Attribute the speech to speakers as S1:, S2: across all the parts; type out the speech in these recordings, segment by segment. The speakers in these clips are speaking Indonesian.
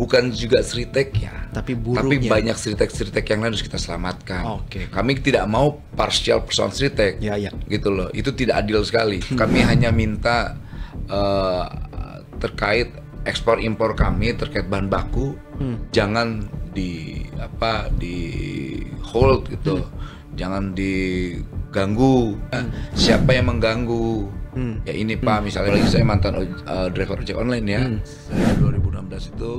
S1: bukan juga sriteknya, tapi Tapi banyak sritek-sritek yang lain harus kita selamatkan. Oke. Okay. Kami tidak mau parsial persoalan sritek. Ya, ya. Gitu loh. Itu tidak adil sekali. Kami hanya minta uh, terkait ekspor impor kami terkait bahan baku hmm. jangan di apa di hold gitu. Hmm. Jangan diganggu. Nah, hmm. Siapa yang mengganggu? Hmm. Ya ini Pak, hmm. misalnya lagi saya mantan uh, driver ojek online ya. Hmm. 2016 itu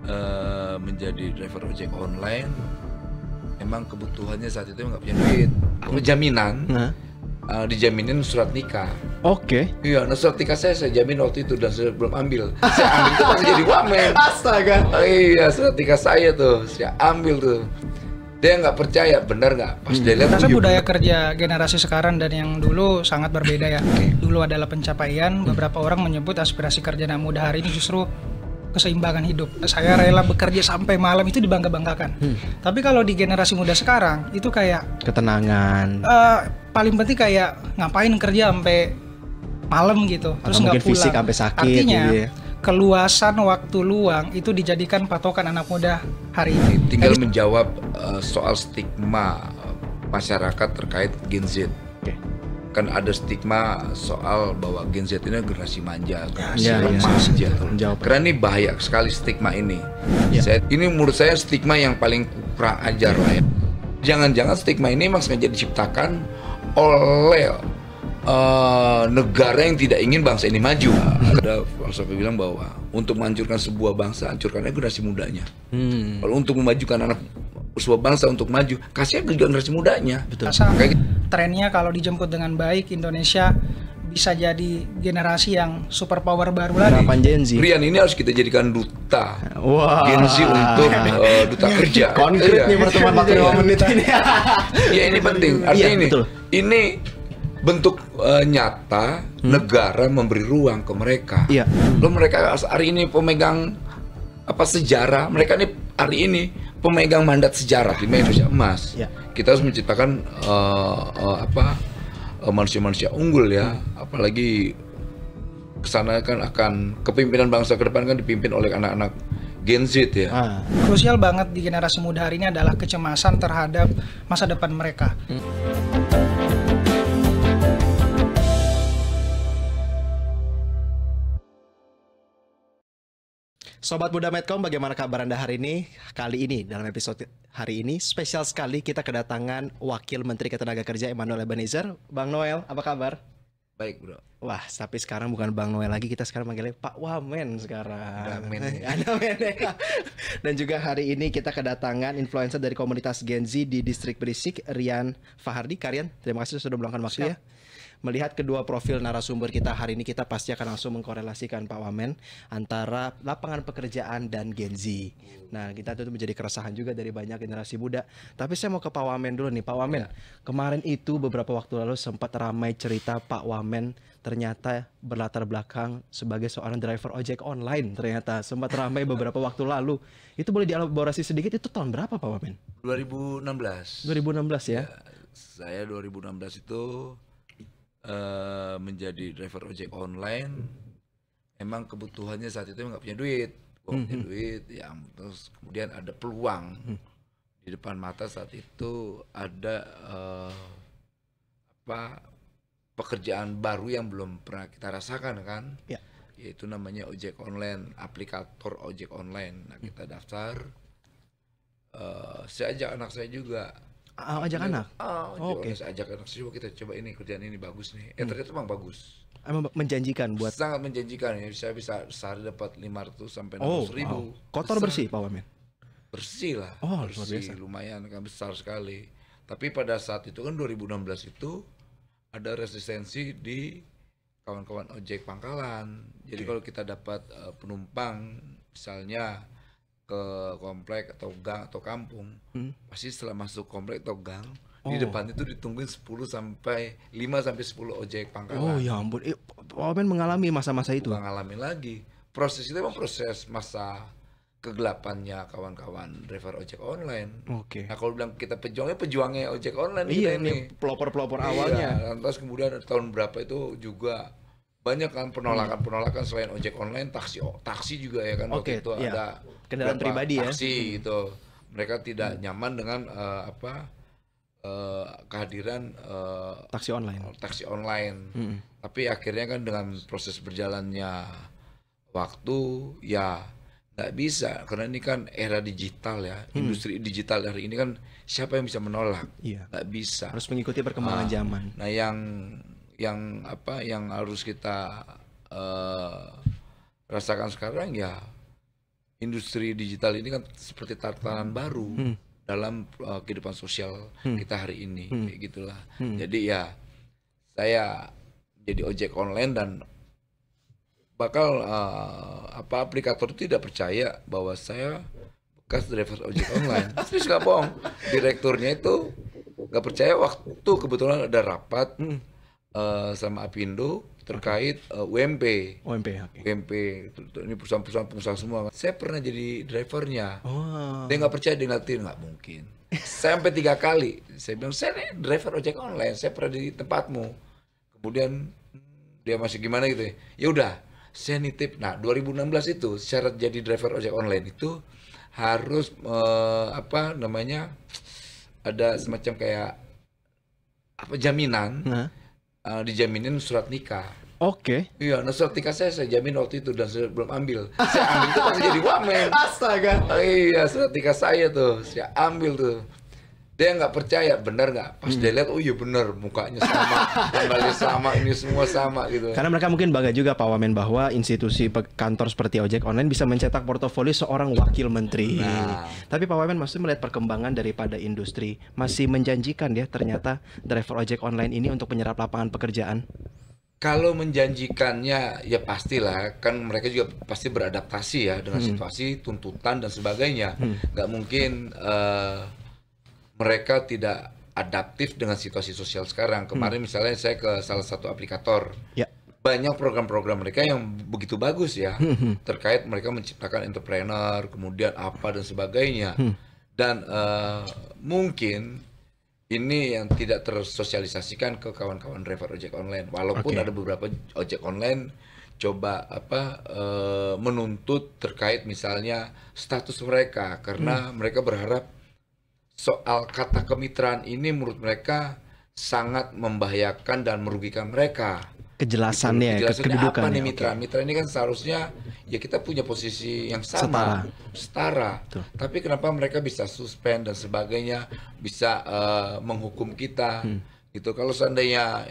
S1: Eh, menjadi driver ojek online emang kebutuhannya saat itu nggak punya duit aku jaminan nah. uh, dijaminin surat nikah oke okay. iya nah surat nikah saya saya jamin waktu itu dan saya belum ambil saya ambil itu pasti jadi wamen astaga oh, iya surat nikah saya tuh saya ambil tuh dia nggak percaya benar nggak pas hmm. dia lihat tapi iya, budaya
S2: kerja generasi sekarang dan yang dulu sangat berbeda ya okay. dulu adalah pencapaian beberapa orang menyebut aspirasi kerja anak muda hari ini justru keseimbangan hidup. Saya rela bekerja sampai malam itu dibangga-banggakan. Hmm. Tapi kalau di generasi muda sekarang itu kayak
S3: ketenangan.
S2: Uh, paling penting kayak ngapain kerja sampai malam gitu. Terus nggak pulang. fisik sampai sakit Artinya, gitu ya. Keluasan waktu luang itu dijadikan patokan anak muda hari ini. Tinggal
S1: menjawab uh, soal stigma masyarakat terkait Gen Z kan ada stigma soal bahwa Gen Z ini generasi manja, generasi ya, lemas ya, ya. Karena ini bahaya sekali stigma ini. Ya. Saya, ini menurut saya stigma yang paling kurang ajar lah ya. Jangan-jangan stigma ini memang sengaja diciptakan oleh uh, negara yang tidak ingin bangsa ini maju. Ada filosofi bilang bahwa untuk menghancurkan sebuah bangsa, hancurkannya generasi mudanya. Hmm. Kalau untuk memajukan anak sebuah bangsa untuk maju, kasih juga generasi mudanya. Betul. Kayak gitu
S2: trennya kalau dijemput dengan baik Indonesia bisa jadi generasi yang superpower baru lagi.
S1: Harapan Gen Z. Rian ini harus kita jadikan duta.
S3: Wow. Gen Z untuk uh, duta kerja. Konkret ya. nih pertemuan ya. menit ini.
S2: ya ini penting. Iya, Artinya ya,
S1: ini. Betul. Ini bentuk uh, nyata hmm. negara memberi ruang ke mereka. Iya. Lo mereka hari ini pemegang apa sejarah, mereka ini hari ini pemegang mandat sejarah di Indonesia Emas. Iya kita harus menciptakan uh, uh, apa eh, manusia-manusia unggul ya, hmm. apalagi kesana kan akan kepimpinan bangsa ke depan kan dipimpin oleh anak-anak Gen Z ya. Ah.
S2: Krusial banget di generasi muda hari ini adalah kecemasan terhadap masa depan mereka. Hmm.
S3: Sobat Muda Medcom, bagaimana kabar Anda hari ini? Kali ini, dalam episode hari ini, spesial sekali kita kedatangan Wakil Menteri Ketenagakerjaan Emmanuel Ebenezer. Bang Noel, apa kabar? Baik bro. Wah, tapi sekarang bukan Bang Noel lagi, kita sekarang manggilnya Pak Wamen sekarang. Ada men. Ada men. Ya. Dan juga hari ini kita kedatangan influencer dari komunitas Gen Z di Distrik Berisik, Rian Fahardi. Karian, terima kasih sudah meluangkan waktu ya melihat kedua profil narasumber kita hari ini kita pasti akan langsung mengkorelasikan Pak Wamen antara lapangan pekerjaan dan Gen Z. Nah, kita itu menjadi keresahan juga dari banyak generasi muda. Tapi saya mau ke Pak Wamen dulu nih, Pak Wamen. Ya. Kemarin itu beberapa waktu lalu sempat ramai cerita Pak Wamen ternyata berlatar belakang sebagai seorang driver ojek online ternyata sempat ramai beberapa waktu lalu. Itu boleh dielaborasi sedikit itu tahun berapa Pak Wamen?
S1: 2016.
S3: 2016 ya. ya
S1: saya 2016 itu Eh, menjadi driver ojek online emang kebutuhannya saat itu nggak punya duit gue punya mm-hmm. duit yang terus kemudian ada peluang mm-hmm. di depan mata saat itu ada uh, apa pekerjaan baru yang belum pernah kita rasakan kan yeah. yaitu namanya ojek online aplikator ojek online nah mm. kita daftar uh, eh, saya ajak anak saya juga
S3: Ah, iya. ah, oh, ajak anak.
S1: Oh, oh oke. Okay. ajak anak coba kita coba ini kerjaan ini bagus nih. Eh hmm. ternyata memang bagus. Emang
S3: menjanjikan
S1: buat sangat menjanjikan ya bisa bisa sehari dapat 500 sampai oh, enam oh, ribu. Wow.
S3: Kotor besar. bersih Pak Wamen?
S1: Bersih lah. Oh, bersih. luar biasa. Lumayan kan besar sekali. Tapi pada saat itu kan 2016 itu ada resistensi di kawan-kawan ojek pangkalan. Jadi okay. kalau kita dapat uh, penumpang misalnya ke komplek atau gang atau kampung hmm. pasti setelah masuk komplek atau gang oh. di depan itu ditungguin 10 sampai 5 sampai 10 ojek pangkalan oh ya
S3: ampun eh, Pak mengalami masa-masa itu mengalami
S1: lagi proses itu memang proses masa kegelapannya kawan-kawan driver ojek online. Oke. Okay. Nah kalau bilang kita pejuangnya pejuangnya ojek online iya, kita ini pelopor-pelopor iya, awalnya. Iya, lantas kemudian tahun berapa itu juga banyak kan penolakan-penolakan hmm. selain ojek online, taksi oh, taksi juga ya kan okay, waktu itu iya. ada kendaraan pribadi taksi, ya. Taksi hmm. gitu. Mereka tidak hmm. nyaman dengan uh, apa uh, kehadiran uh, taksi online. Taksi online. Hmm. Tapi akhirnya kan dengan proses berjalannya waktu ya nggak bisa karena ini kan era digital ya. Hmm. Industri digital hari ini kan siapa yang bisa menolak? Iya. Nggak bisa. Harus mengikuti perkembangan uh, zaman. Nah, yang yang apa yang harus kita uh, rasakan sekarang ya industri digital ini kan seperti tatanan baru hmm. dalam uh, kehidupan sosial hmm. kita hari ini hmm. kayak gitulah hmm. jadi ya saya jadi ojek online dan bakal uh, apa aplikator tidak percaya bahwa saya bekas driver ojek online terus suka bohong direkturnya itu nggak percaya waktu kebetulan ada rapat hmm uh, sama Apindo terkait uh, eh, UMP. UMP, okay. UMP itu, ini perusahaan-perusahaan pengusaha semua. Saya pernah jadi drivernya.
S2: Oh. Dia
S1: nggak percaya dia tahu nggak mungkin. Sampai tiga kali saya bilang saya nih driver ojek online. Saya pernah di tempatmu. Kemudian hmm, dia masih gimana gitu ya. Ya udah, saya nitip. Nah, 2016 itu syarat jadi driver ojek online itu harus uh, apa namanya ada semacam kayak apa jaminan. Nah uh, dijaminin surat nikah. Oke. Okay. Iya, nah surat nikah saya saya jamin waktu itu dan saya belum ambil. Saya ambil itu pasti jadi wamen. Astaga. Oh, iya, surat nikah saya tuh saya ambil tuh dia nggak percaya benar nggak pas hmm. dia lihat oh iya benar, mukanya sama kembali sama ini semua sama
S3: gitu karena mereka mungkin bangga juga Pak Wamen bahwa institusi kantor seperti ojek online bisa mencetak portofolio seorang wakil menteri nah. tapi Pak Wamen masih melihat perkembangan daripada industri masih menjanjikan ya ternyata driver ojek online ini untuk penyerap lapangan pekerjaan kalau
S1: menjanjikannya ya pastilah kan mereka juga pasti beradaptasi ya dengan hmm. situasi tuntutan dan sebagainya hmm. nggak hmm. mungkin uh, mereka tidak adaptif dengan situasi sosial sekarang. Hmm. Kemarin hmm. misalnya saya ke salah satu aplikator. Ya. Banyak program-program mereka yang begitu bagus ya. Hmm. hmm. Terkait mereka menciptakan entrepreneur, kemudian apa dan sebagainya. Hmm. Dan uh, mungkin ini yang tidak tersosialisasikan ke kawan-kawan driver ojek online. Walaupun okay. ada beberapa ojek online coba apa uh, menuntut terkait misalnya status mereka karena hmm. mereka berharap soal kata kemitraan ini menurut mereka sangat membahayakan dan merugikan mereka.
S3: Kejelasannya, gitu. Kejelasannya kedudukannya. Apa nih mitra?
S1: Ya, okay. Mitra ini kan seharusnya ya kita punya posisi yang sama, setara. setara. Tapi kenapa mereka bisa suspend dan sebagainya, bisa uh, menghukum kita? Hmm. Gitu. Kalau seandainya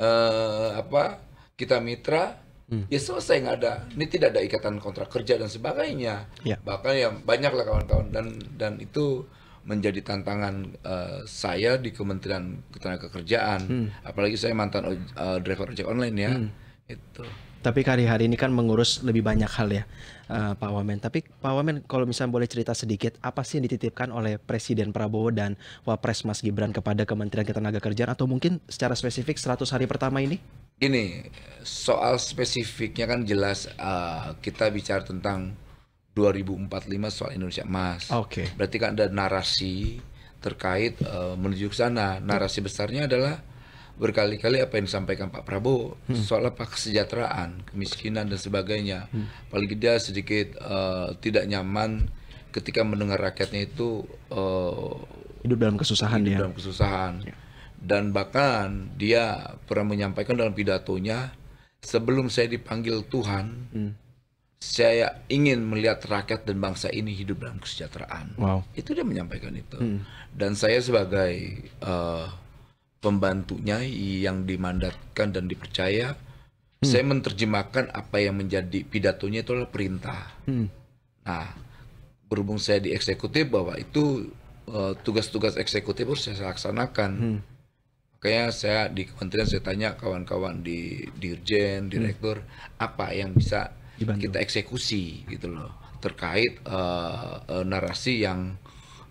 S1: uh, apa kita mitra, hmm. ya selesai nggak ada. Ini tidak ada ikatan kontrak kerja dan sebagainya. Yeah. Bahkan yang banyak lah kawan-kawan dan dan itu menjadi tantangan uh, saya di Kementerian Ketenagakerjaan. Hmm. Apalagi saya mantan uh, driver ojek online ya. Hmm. Itu.
S3: Tapi hari-hari ini kan mengurus lebih banyak hal ya, uh, Pak Wamen. Tapi Pak Wamen, kalau misalnya boleh cerita sedikit, apa sih yang dititipkan oleh Presiden Prabowo dan Wapres Mas Gibran kepada Kementerian Ketenagakerjaan atau mungkin secara spesifik 100 hari pertama ini? Ini
S1: soal spesifiknya kan jelas uh, kita bicara tentang 2045 soal Indonesia emas. Oke. Okay. Berarti kan ada narasi terkait uh, menuju ke sana. Narasi besarnya adalah berkali-kali apa yang disampaikan Pak Prabowo hmm. soal apa kesejahteraan, kemiskinan dan sebagainya. Hmm. Apalagi dia sedikit uh, tidak nyaman ketika mendengar rakyatnya itu uh,
S3: hidup dalam kesusahan
S1: hidup ya. dalam kesusahan. Ya. Dan bahkan dia pernah menyampaikan dalam pidatonya sebelum saya dipanggil Tuhan, hmm saya ingin melihat rakyat dan bangsa ini hidup dalam kesejahteraan. Wow. Itu dia menyampaikan itu. Hmm. Dan saya sebagai uh, eh, pembantunya yang dimandatkan dan dipercaya, hmm. saya menerjemahkan apa yang menjadi pidatonya itu adalah perintah. Hmm. Nah, berhubung saya di eksekutif bahwa itu eh, tugas-tugas uh, eksekutif harus saya laksanakan. Hmm. Makanya saya di kementerian saya tanya kawan-kawan di dirjen, hmm. direktur, hmm. apa yang bisa Dibantu. kita eksekusi gitu loh terkait uh, uh, narasi yang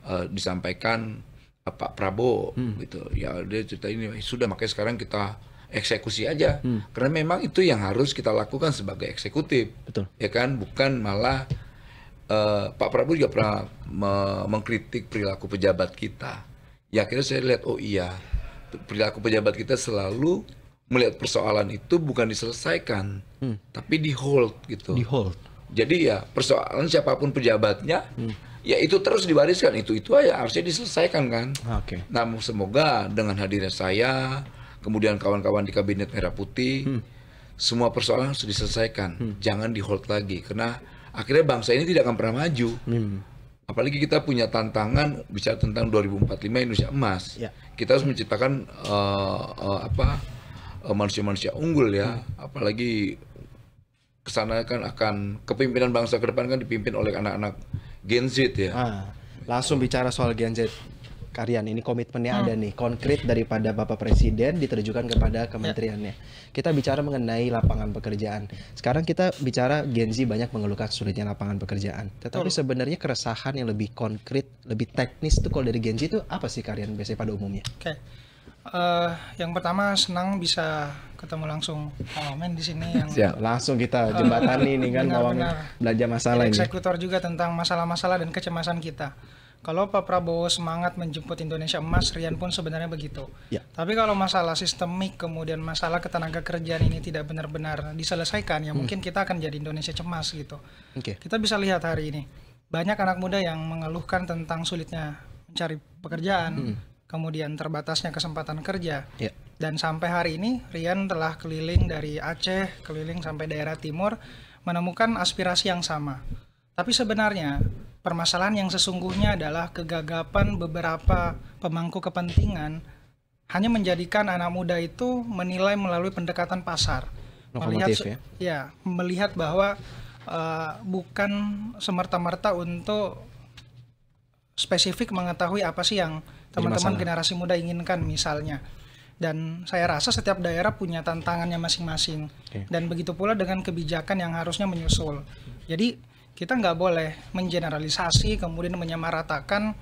S1: uh, disampaikan uh, Pak Prabowo hmm. gitu ya dia cerita ini sudah makanya sekarang kita eksekusi aja hmm. karena memang itu yang harus kita lakukan sebagai eksekutif Betul. ya kan bukan malah uh, Pak Prabowo juga pernah me mengkritik perilaku pejabat kita ya akhirnya saya lihat oh iya perilaku pejabat kita selalu melihat persoalan itu bukan diselesaikan, hmm. tapi di hold gitu. Di hold. Jadi ya persoalan siapapun pejabatnya, hmm. ya itu terus diwariskan itu itu aja harusnya diselesaikan kan. Ah, oke. Okay. Namun semoga dengan hadirnya saya, kemudian kawan-kawan di kabinet merah putih, hmm. semua persoalan harus diselesaikan, hmm. jangan di hold lagi karena akhirnya bangsa ini tidak akan pernah maju. Hmm. Apalagi kita punya tantangan bicara tentang 2045 Indonesia emas. Ya. Kita harus menciptakan uh, uh, apa? Eh, manusia-manusia unggul ya, hmm. apalagi kesana kan akan kepimpinan bangsa ke depan kan dipimpin oleh anak-anak Gen Z ya.
S3: Ah, langsung bicara soal Gen Z. Karian ini komitmennya hmm. ada nih konkret daripada Bapak Presiden diterjukan kepada kementeriannya. Kita bicara mengenai lapangan pekerjaan. Sekarang kita bicara Gen Z banyak mengeluhkan sulitnya lapangan pekerjaan. Tetapi sebenarnya keresahan yang lebih konkret, lebih teknis itu kalau dari Gen Z itu apa sih Karian biasanya pada umumnya?
S2: Oke. Okay uh, yang pertama senang bisa ketemu langsung Mawamen di sini yang
S3: ya, langsung kita oh, jembatan ini kan Mawamen belajar masalah ini.
S2: Eksekutor juga tentang masalah-masalah dan kecemasan kita. Kalau Pak Prabowo semangat menjemput Indonesia emas, Rian pun sebenarnya begitu. Ya. Tapi kalau masalah sistemik kemudian masalah ketenaga kerjaan ini tidak benar-benar diselesaikan, ya hmm. mungkin kita akan jadi Indonesia cemas gitu. Okay. Kita bisa lihat hari ini banyak anak muda yang mengeluhkan tentang sulitnya mencari pekerjaan, hmm kemudian terbatasnya kesempatan kerja. Yeah. Dan sampai hari ini Rian telah keliling dari Aceh, keliling sampai daerah timur menemukan aspirasi yang sama. Tapi sebenarnya permasalahan yang sesungguhnya adalah kegagapan beberapa pemangku kepentingan hanya menjadikan anak muda itu menilai melalui pendekatan pasar. melihat ya? ya, melihat bahwa uh, bukan semerta-merta untuk spesifik mengetahui apa sih yang teman-teman generasi muda inginkan misalnya dan saya rasa setiap daerah punya tantangannya masing-masing okay. dan begitu pula dengan kebijakan yang harusnya menyusul jadi kita nggak boleh mengeneralisasi kemudian menyamaratakan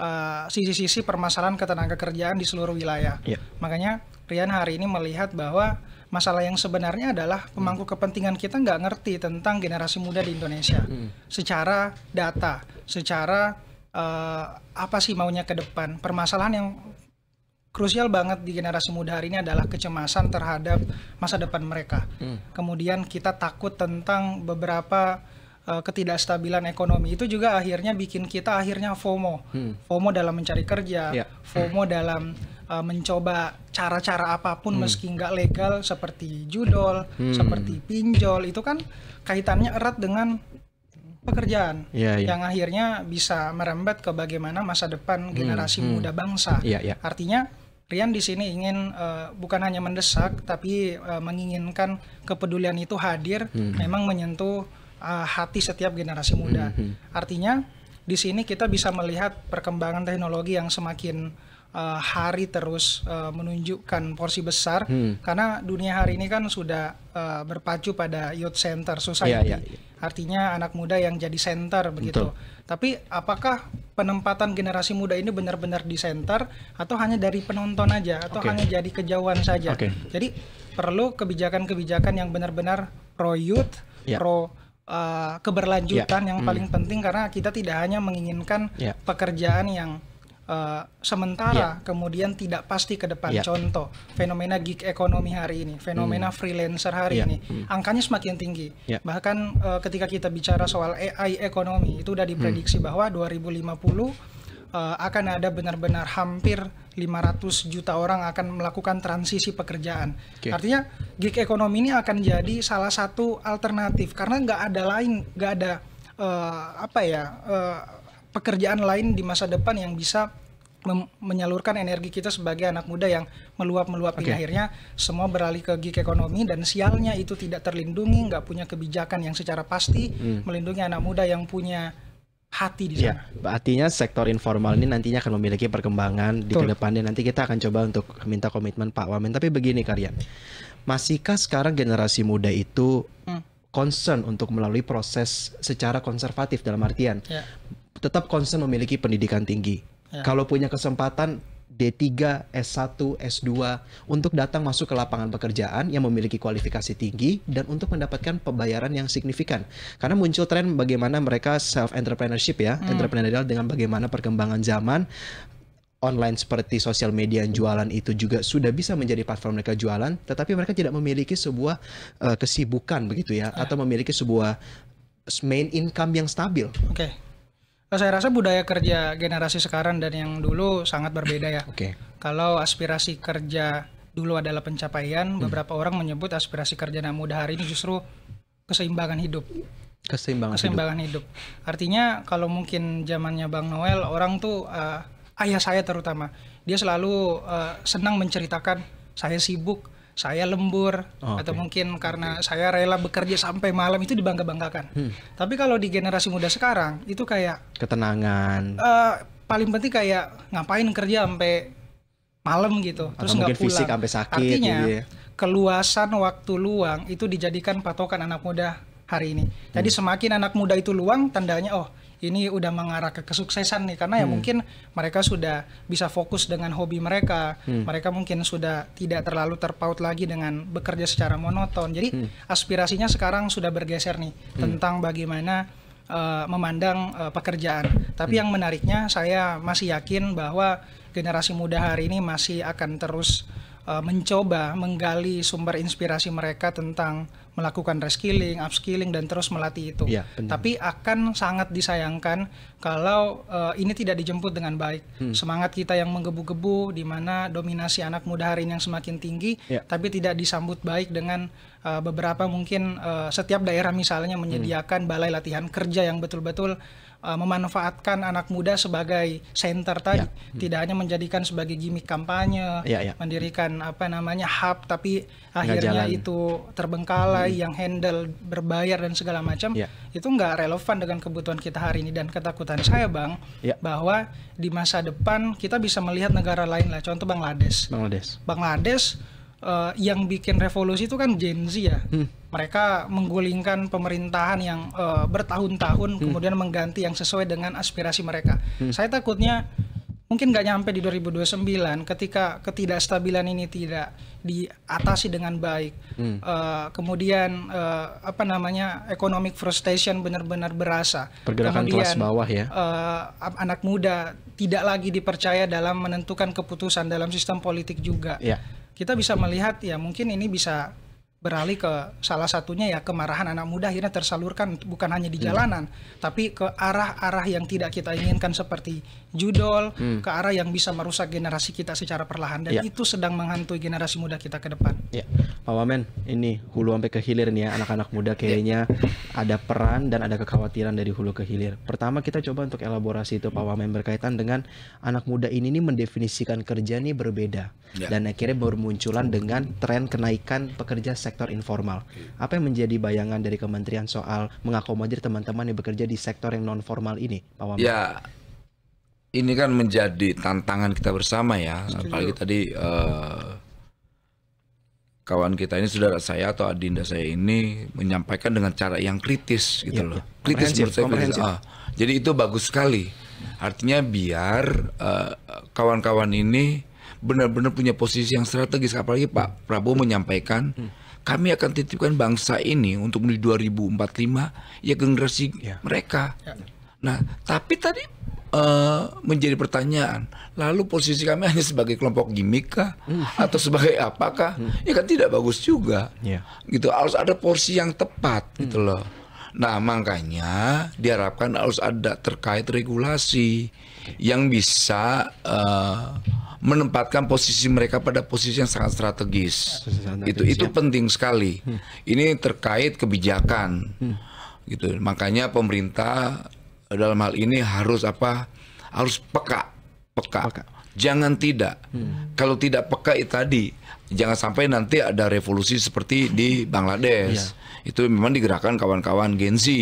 S2: eh, sisi-sisi uh, permasalahan ketenaga kerjaan di seluruh wilayah yeah. makanya Rian hari ini melihat bahwa masalah yang sebenarnya adalah pemangku hmm. kepentingan kita nggak ngerti tentang generasi muda di Indonesia mm. secara data secara uh, apa sih maunya ke depan. Permasalahan yang krusial banget di generasi muda hari ini adalah kecemasan terhadap masa depan mereka. Hmm. Kemudian kita takut tentang beberapa eh, ketidakstabilan ekonomi itu juga akhirnya bikin kita akhirnya FOMO. Hmm. FOMO dalam mencari kerja, ya. FOMO hmm. dalam uh, mencoba cara-cara apapun hmm. meski nggak legal seperti judol, hmm. seperti pinjol itu kan kaitannya erat dengan pekerjaan yeah, yeah. yang akhirnya bisa merembet ke bagaimana masa depan hmm, generasi hmm, muda bangsa. Yeah, yeah. Artinya Rian di sini ingin uh, bukan hanya mendesak tapi uh, menginginkan kepedulian itu hadir hmm. hmm. memang menyentuh uh, hati setiap generasi muda. Hmm, hmm. Artinya di sini kita bisa melihat perkembangan teknologi yang semakin uh, hari terus uh, menunjukkan porsi besar hmm. karena dunia hari ini kan sudah uh, berpacu pada youth center society. Yeah, yeah, yeah. Artinya anak muda yang jadi center begitu. Betul. Tapi apakah penempatan generasi muda ini benar-benar di center atau hanya dari penonton aja atau okay. hanya jadi kejauhan saja? Okay. Jadi perlu kebijakan-kebijakan yang benar-benar pro youth, yeah. pro uh, keberlanjutan yeah. yang paling hmm. paling penting karena kita tidak hanya menginginkan yeah. pekerjaan yang uh, sementara yeah. kemudian tidak pasti ke depan. Yeah. Contoh, fenomena gig ekonomi hari ini, fenomena mm. freelancer hari yeah. ini, mm. angkanya semakin tinggi. Yeah. Bahkan uh, ketika kita bicara soal AI ekonomi, itu sudah diprediksi mm. bahwa 2050 Uh, eh, akan ada benar-benar hampir 500 juta orang akan melakukan transisi pekerjaan. Okay. Artinya gig ekonomi ini akan jadi salah satu alternatif karena nggak ada lain, nggak ada uh, apa ya pekerjaan lain di masa depan yang bisa menyalurkan energi kita sebagai anak muda yang meluap-meluap okay. akhirnya semua beralih ke gig ekonomi dan sialnya itu tidak terlindungi nggak punya kebijakan yang secara pasti hmm. melindungi anak muda yang punya hati di iya.
S3: sana. artinya sektor informal ini nantinya akan memiliki perkembangan di di kedepannya. Nanti kita akan coba untuk minta komitmen Pak Wamen. Tapi begini Karyan, masihkah sekarang generasi muda itu hmm. concern untuk melalui proses secara konservatif dalam artian ya tetap concern memiliki pendidikan tinggi. Ya. Kalau punya kesempatan D3, S1, S2 untuk datang masuk ke lapangan pekerjaan yang memiliki kualifikasi tinggi dan untuk mendapatkan pembayaran yang signifikan. Karena muncul tren bagaimana mereka self entrepreneurship ya, hmm. entrepreneurial dengan bagaimana perkembangan zaman online seperti sosial media yang jualan itu juga sudah bisa menjadi platform mereka jualan, tetapi mereka tidak memiliki sebuah uh, kesibukan begitu ya, ya atau memiliki sebuah main income yang stabil.
S2: Oke. Okay Nah, saya rasa budaya kerja generasi sekarang dan yang dulu sangat berbeda ya. Oke. Okay. Kalau aspirasi kerja dulu adalah pencapaian, hmm. beberapa orang menyebut aspirasi kerja anak muda hari ini justru keseimbangan hidup.
S3: Keseimbangan, keseimbangan
S2: hidup. hidup. Artinya kalau mungkin zamannya Bang Noel orang tuh uh, ayah saya terutama, dia selalu uh, senang menceritakan saya sibuk saya lembur oh, atau mungkin karena okay. saya rela bekerja sampai malam itu dibangga-banggakan. Hmm. Tapi kalau di generasi muda sekarang itu kayak
S3: ketenangan.
S2: Uh, paling penting kayak ngapain kerja sampai malam gitu, atau terus nggak pulang. fisik sampai sakit. Artinya gitu ya. keluasan waktu luang itu dijadikan patokan anak muda hari ini. Jadi hmm. semakin anak muda itu luang, tandanya oh ini udah mengarah ke kesuksesan nih karena ya hmm. mungkin mereka sudah bisa fokus dengan hobi mereka hmm. mereka mungkin sudah tidak terlalu terpaut lagi dengan bekerja secara monoton jadi hmm. aspirasinya sekarang sudah bergeser nih hmm. tentang bagaimana uh, memandang uh, pekerjaan tapi hmm. yang menariknya saya masih yakin bahwa generasi muda hari ini masih akan terus Eh, mencoba menggali sumber inspirasi mereka tentang melakukan reskilling, upskilling dan terus melatih itu. Ya, Tapi akan sangat disayangkan kalau uh, ini tidak dijemput dengan baik. Hmm. Semangat kita yang menggebu-gebu di mana dominasi anak muda hari ini yang semakin tinggi ya. tapi tidak disambut baik dengan uh, beberapa mungkin uh, setiap daerah misalnya menyediakan hmm. balai latihan kerja yang betul-betul uh, memanfaatkan anak muda sebagai center ya. tadi, ya. hmm. tidak hanya menjadikan sebagai gimmick kampanye, ya, ya. mendirikan apa namanya hub, tapi akhirnya jalan. itu terbengkalai hmm. yang handle berbayar dan segala macam, ya. itu nggak relevan dengan kebutuhan kita hari ini dan ketakutan saya bang, ya. bahwa di masa depan kita bisa melihat negara lain lah, contoh Bangladesh. Bangladesh. Bangladesh uh, yang bikin revolusi itu kan Gen Z ya. Hmm. Mereka menggulingkan pemerintahan yang uh, bertahun-tahun hmm. kemudian mengganti yang sesuai dengan aspirasi mereka. Hmm. Saya takutnya mungkin nggak nyampe di 2029 ketika ketidakstabilan ini tidak diatasi dengan baik hmm. uh, kemudian uh, apa namanya economic frustration benar-benar berasa pergerakan kemudian, kelas bawah ya uh, anak muda tidak lagi dipercaya dalam menentukan keputusan dalam sistem politik juga yeah kita bisa melihat ya mungkin ini bisa beralih ke salah satunya ya kemarahan anak muda akhirnya tersalurkan bukan hanya di hmm. jalanan hmm. tapi ke arah-arah yang tidak kita inginkan seperti judol hmm. ke arah yang bisa merusak generasi kita secara perlahan dan ya. itu sedang menghantui generasi muda kita ke depan.
S3: Ya. Pak Wamen, ini hulu sampai ke hilir nih ya anak-anak muda kayaknya ya. ada peran dan ada kekhawatiran dari hulu ke hilir. Pertama kita coba untuk elaborasi itu Pak Wamen berkaitan dengan anak muda ini nih mendefinisikan kerja nih berbeda ya. dan akhirnya bermunculan dengan tren kenaikan pekerja sektor informal. Apa yang menjadi bayangan dari kementerian soal mengakomodir teman-teman yang bekerja di sektor yang non formal ini, Pak Wamen? Ya,
S1: ini kan menjadi tantangan kita bersama ya. Setuju. Apalagi tadi uh, kawan kita ini saudara saya atau adinda saya ini menyampaikan dengan cara yang kritis gitu ya, loh. Ya. Kritis menurut saya. Ah, jadi itu bagus sekali. Artinya biar eh, kawan-kawan uh, ini benar-benar punya posisi yang strategis apalagi Pak Prabowo menyampaikan hmm kami akan titipkan bangsa ini untuk di 2045 ya generasi ya. mereka. Ya. Nah, tapi tadi uh, menjadi pertanyaan, lalu posisi kami hanya sebagai kelompok gimmick kah hmm. atau sebagai apakah? Hmm. Ya kan tidak bagus juga. Ya. Gitu harus ada porsi yang tepat hmm. gitu loh. Nah, makanya diharapkan harus ada terkait regulasi yang bisa uh, menempatkan posisi mereka pada posisi yang sangat strategis. itu itu ya. penting sekali. Hmm. Ini terkait kebijakan. Hmm. Gitu. Makanya pemerintah eh, dalam hal ini harus apa? Harus peka. Peka. peka. Jangan tidak. Hmm. Kalau tidak peka itu ya tadi, jangan sampai nanti ada revolusi seperti di Bangladesh. Yeah itu memang digerakkan kawan-kawan Gen Z.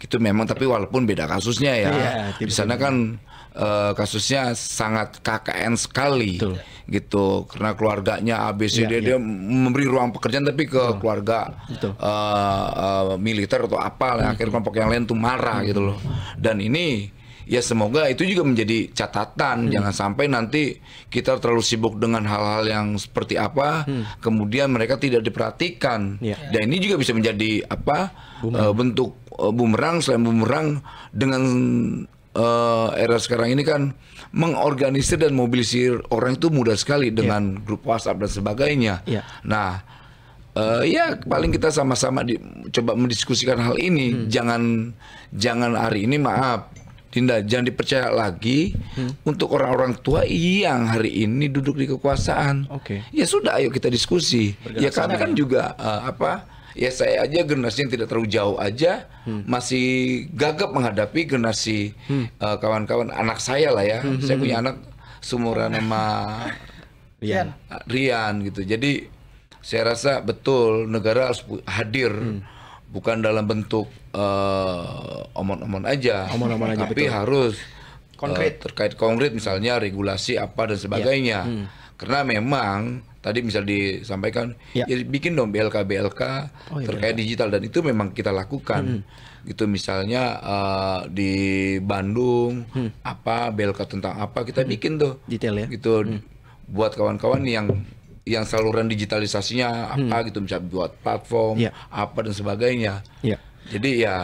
S1: Itu memang tapi walaupun beda kasusnya ya. Iya, di sana kan Eh, kasusnya sangat KKN sekali Betul. gitu karena keluarganya ABCD ya, dia ya. memberi ruang pekerjaan tapi ke Betul. keluarga Betul. Uh, uh, militer atau apa hmm. akhir kelompok yang lain tuh marah hmm. gitu loh dan ini ya semoga itu juga menjadi catatan hmm. jangan sampai nanti kita terlalu sibuk dengan hal-hal yang seperti apa hmm. kemudian mereka tidak diperhatikan yeah. dan ini juga bisa menjadi apa bentuk bumerang selain bumerang dengan uh, era sekarang ini kan mengorganisir dan mobilisir orang itu mudah sekali iya. dengan yeah. grup WhatsApp dan sebagainya. Yeah. Nah, uh, ya paling kita sama-sama coba mendiskusikan hal ini. Hmm. Jangan jangan hari ini maaf tindak jangan dipercaya lagi hmm. untuk orang-orang tua yang hari ini duduk di kekuasaan. Oke. Okay. Ya sudah ayo kita diskusi. Bergerak ya kami kan ya. juga uh, apa ya saya aja generasi yang tidak terlalu jauh aja hmm. masih gagap menghadapi generasi hmm. Eh, kawan-kawan hmm. uh, anak saya lah ya. Hmm. Saya hmm, punya hmm. anak seumuran sama Rian. Rian gitu. Jadi saya rasa betul negara harus hadir hmm. bukan dalam bentuk eh, omon-omon uh, aja, omon-omon aja, tapi betul. harus konkret uh, terkait konkret misalnya regulasi apa dan iya. sebagainya. Ya. Hmm. Karena memang tadi misal disampaikan ya, ya bikin dong BLK BLK oh, iya, terkait iya. digital dan itu memang kita lakukan hmm. gitu misalnya uh, di Bandung hmm. apa BLK tentang apa kita hmm. bikin tuh detail ya gitu hmm. buat kawan-kawan yang yang saluran digitalisasinya hmm. apa gitu bisa buat platform ya. apa dan sebagainya ya. jadi ya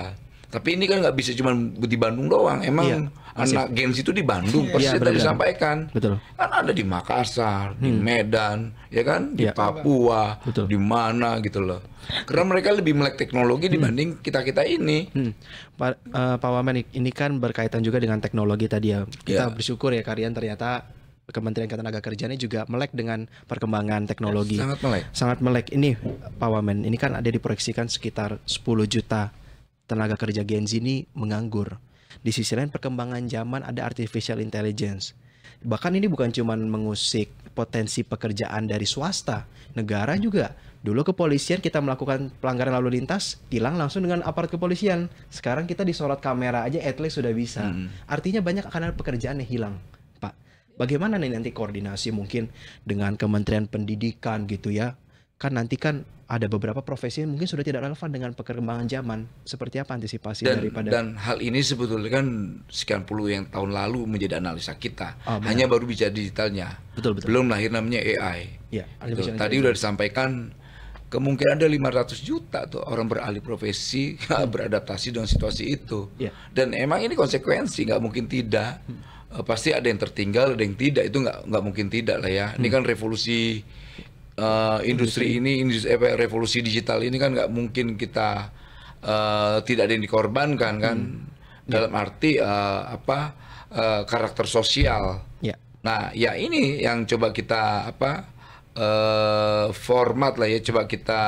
S1: tapi ini kan nggak bisa cuma di Bandung doang emang ya anak Games itu di Bandung yeah. persis tadi sampaikan. Betul. Kan ada di Makassar, hmm. di Medan, ya kan, di ya. Papua, Betul. di mana gitu loh.
S3: Karena mereka lebih melek teknologi hmm. dibanding kita-kita ini. Hmm. Pak uh, eh, Pak Wamen ini kan berkaitan juga dengan teknologi tadi ya. Kita yeah. bersyukur ya Karian ternyata Kementerian Ketenagakerjaan ini juga melek dengan perkembangan teknologi. Sangat melek. Sangat melek. Ini Pak Wamen, ini kan ada diproyeksikan sekitar 10 juta tenaga kerja Gen Z ini menganggur di sisi lain perkembangan zaman ada artificial intelligence. Bahkan ini bukan cuma mengusik potensi pekerjaan dari swasta, negara juga. Dulu kepolisian kita melakukan pelanggaran lalu lintas, tilang langsung dengan aparat kepolisian. Sekarang kita disorot kamera aja, at least sudah bisa. Hmm. Artinya banyak akan ada pekerjaan yang hilang, Pak. Bagaimana nih nanti koordinasi mungkin dengan Kementerian Pendidikan gitu ya? Kan nanti kan ada beberapa profesi yang mungkin sudah tidak relevan dengan perkembangan zaman. Seperti apa antisipasi dan, daripada dan
S1: hal ini sebetulnya kan sekian puluh yang tahun lalu menjadi analisa kita. Oh, Hanya baru bicara digitalnya. Betul betul. Belum lahir namanya AI. Ya, betul. Tadi sudah disampaikan kemungkinan ada 500 juta tuh orang beralih profesi hmm. beradaptasi dengan situasi itu Ya. dan emang ini konsekuensi nggak mungkin tidak hmm. Eh, pasti ada yang tertinggal ada yang tidak itu nggak nggak mungkin tidak lah ya hmm. ini kan revolusi uh, industri ini, industri eh, revolusi digital ini kan nggak mungkin kita uh, tidak ada yang dikorbankan kan, hmm. Ya. dalam yeah. arti uh, apa uh, karakter sosial. Yeah. Nah, ya ini yang coba kita apa uh, format lah ya, coba kita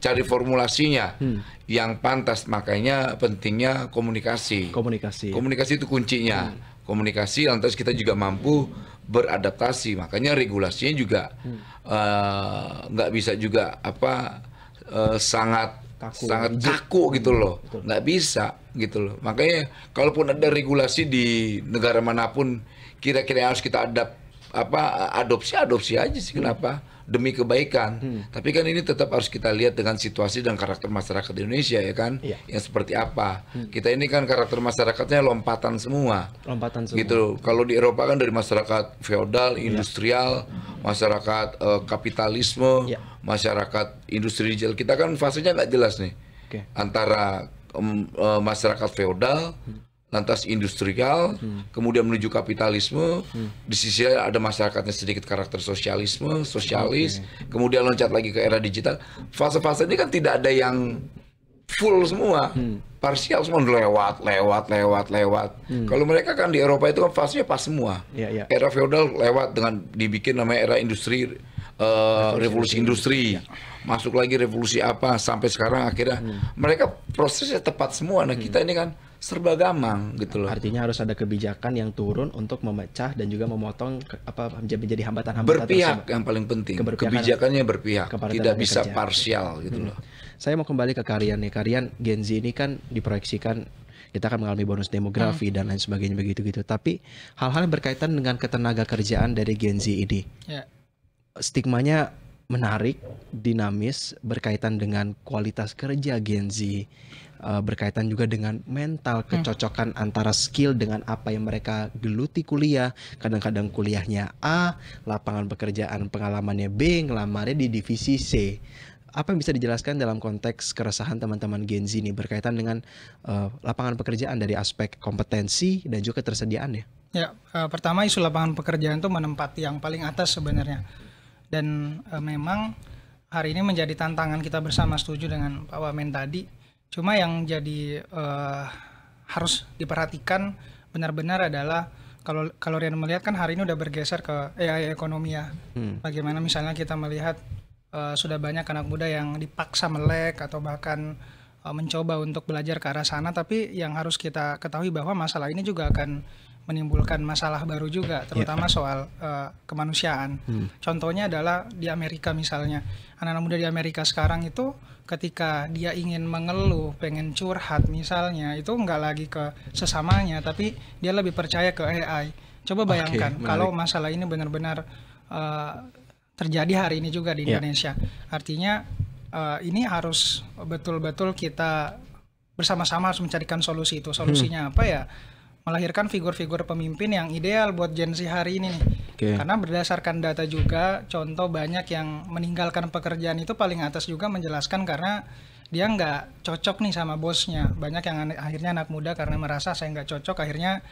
S1: cari formulasinya hmm. yang pantas. Makanya pentingnya komunikasi. Komunikasi. Komunikasi itu kuncinya. Hmm. Komunikasi lantas kita juga mampu beradaptasi. Makanya regulasinya juga hmm. Eh, nggak hmm. uh, bisa juga apa uh, sangat kaku, sangat hmm. kaku gitu loh, nggak bisa gitu loh. Makanya kalaupun ada regulasi di negara manapun, kira-kira harus kita adapt apa adopsi adopsi aja sih kenapa? Hmm demi kebaikan. Hmm. Tapi kan ini tetap harus kita lihat dengan situasi dan karakter masyarakat di Indonesia ya kan, yeah. yang seperti apa. Hmm. Kita ini kan karakter masyarakatnya lompatan semua.
S3: Lompatan semua. Gitu.
S1: Kalau di Eropa kan dari masyarakat feodal, iya. industrial, yeah. masyarakat uh, kapitalisme, yeah. masyarakat industri digital. Kita kan fasenya nggak jelas nih. Okay. Antara um, uh, masyarakat feodal hmm lantas industrial, hmm. kemudian menuju kapitalisme. Hmm. Di sisi ada masyarakatnya sedikit karakter sosialisme, sosialis, okay. kemudian loncat lagi ke era digital. Fase-fase ini kan tidak ada yang full semua. Hmm. Parsial semua lewat, lewat, lewat, lewat. Hmm. Kalau mereka kan di Eropa itu kan fasenya pas semua. Yeah, yeah. Era feodal lewat dengan dibikin namanya era industri uh, revolusi, revolusi industri. industri. Yeah. Masuk lagi revolusi apa
S3: sampai sekarang akhirnya hmm. mereka prosesnya tepat semua. Nah, hmm. kita ini kan serba gampang gitu loh. Artinya harus ada kebijakan yang turun untuk memecah dan juga memotong ke, apa menjadi hambatan-hambatan berpihak yang
S1: paling penting. Kebijakannya berpihak, tidak bisa kerja. parsial hmm. gitu hmm. loh.
S3: Saya mau kembali ke Karian nih. Karian Gen Z ini kan diproyeksikan kita akan mengalami bonus demografi hmm. dan lain sebagainya begitu-gitu. Tapi hal-hal yang berkaitan dengan ketenaga kerjaan dari Gen Z ini. Yeah. Stigmanya menarik, dinamis berkaitan dengan kualitas kerja Gen Z uh, berkaitan juga dengan mental hmm. kecocokan hmm. antara skill dengan apa yang mereka geluti kuliah kadang-kadang kuliahnya A lapangan pekerjaan pengalamannya B ngelamarnya di divisi C apa yang bisa dijelaskan dalam konteks keresahan teman-teman Gen Z ini berkaitan dengan uh, lapangan pekerjaan dari aspek kompetensi dan juga ketersediaannya?
S2: Ya, uh, pertama isu lapangan pekerjaan itu menempati yang paling atas sebenarnya. Dan uh, memang hari ini menjadi tantangan kita bersama setuju dengan Pak Wamen tadi Cuma yang jadi uh, harus diperhatikan benar-benar adalah kalau kalau Rian melihat kan hari ini udah bergeser ke AI ekonomi ya. Hmm. Bagaimana misalnya kita melihat uh, sudah banyak anak muda yang dipaksa melek atau bahkan uh, mencoba untuk belajar ke arah sana tapi yang harus kita ketahui bahwa masalah ini juga akan menimbulkan masalah baru juga iya. terutama yeah. soal uh, kemanusiaan. Hmm. Contohnya adalah di Amerika misalnya. Anak-anak muda di Amerika sekarang itu ketika dia ingin mengeluh, pengen curhat misalnya, itu nggak lagi ke sesamanya, tapi dia lebih percaya ke AI. Coba bayangkan okay, kalau masalah ini benar-benar uh, terjadi hari ini juga di yeah. Indonesia. Artinya uh, ini harus betul-betul kita bersama-sama harus mencarikan solusi itu. Hmm. Solusinya hmm. apa ya? melahirkan figur-figur pemimpin yang ideal buat Gen Z hari ini Okay. Karena berdasarkan data juga, contoh banyak yang meninggalkan pekerjaan itu paling atas juga menjelaskan karena dia nggak cocok nih sama bosnya. Banyak yang akhirnya anak muda karena merasa saya nggak cocok, akhirnya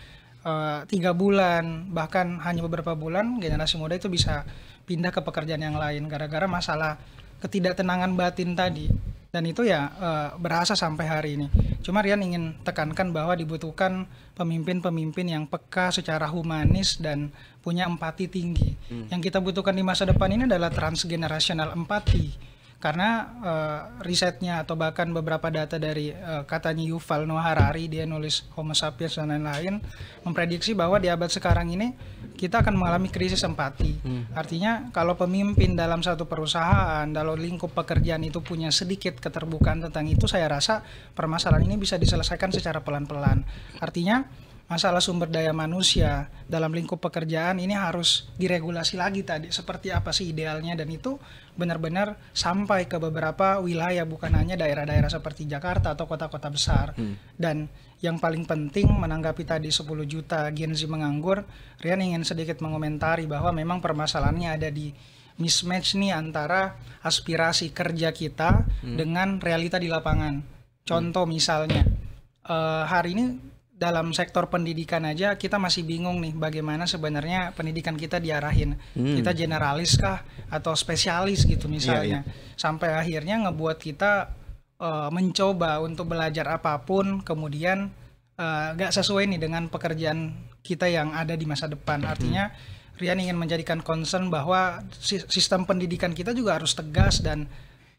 S2: eh, tiga bulan bahkan hanya beberapa bulan generasi muda itu bisa pindah ke pekerjaan yang lain gara-gara masalah ketidaktenangan batin tadi dan itu ya uh, berasa sampai hari ini. Cuma Rian ingin tekankan bahwa dibutuhkan pemimpin-pemimpin yang peka secara humanis dan punya empati tinggi. Hmm. Yang kita butuhkan di masa depan ini adalah transgenerasional empati karena uh, risetnya atau bahkan beberapa data dari uh, katanya Yuval Noah Harari dia nulis Homo sapiens dan lain-lain memprediksi bahwa di abad sekarang ini kita akan mengalami krisis empati. Hmm. Artinya kalau pemimpin dalam satu perusahaan dalam lingkup pekerjaan itu punya sedikit keterbukaan tentang itu saya rasa permasalahan ini bisa diselesaikan secara pelan-pelan. Artinya masalah sumber daya manusia dalam lingkup pekerjaan ini harus diregulasi lagi tadi seperti apa sih idealnya dan itu benar-benar sampai ke beberapa wilayah bukan hanya daerah-daerah seperti Jakarta atau kota-kota besar hmm. dan yang paling penting menanggapi tadi 10 juta Gen Z menganggur Rian ingin sedikit mengomentari bahwa memang permasalahannya ada di mismatch nih antara aspirasi kerja kita hmm. dengan realita di lapangan contoh misalnya uh, hari ini dalam sektor pendidikan aja kita masih bingung nih bagaimana sebenarnya pendidikan kita diarahin. Hmm. Kita generalis kah atau spesialis gitu iya, misalnya. Yeah, yeah. Sampai akhirnya ngebuat kita uh, mencoba untuk belajar apapun kemudian eh, nggak gak sesuai nih dengan pekerjaan kita yang ada di masa depan. Hmm. Artinya hmm. Rian ingin menjadikan concern bahwa sistem pendidikan kita juga harus tegas dan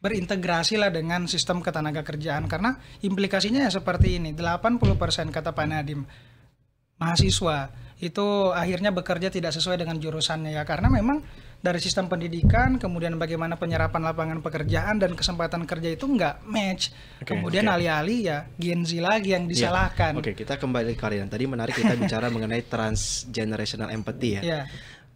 S2: berintegrasi lah dengan sistem ketenaga kerjaan karena implikasinya ya seperti ini 80% kata Pak Nadiem mahasiswa itu akhirnya bekerja tidak sesuai dengan jurusannya ya karena memang dari sistem pendidikan kemudian bagaimana penyerapan lapangan pekerjaan dan kesempatan kerja itu nggak match okay, kemudian okay. alih-alih ya Gen Z lagi yang iya. disalahkan yeah.
S3: oke okay, kita kembali ke kalian tadi menarik kita bicara mengenai transgenerational empathy ya yeah.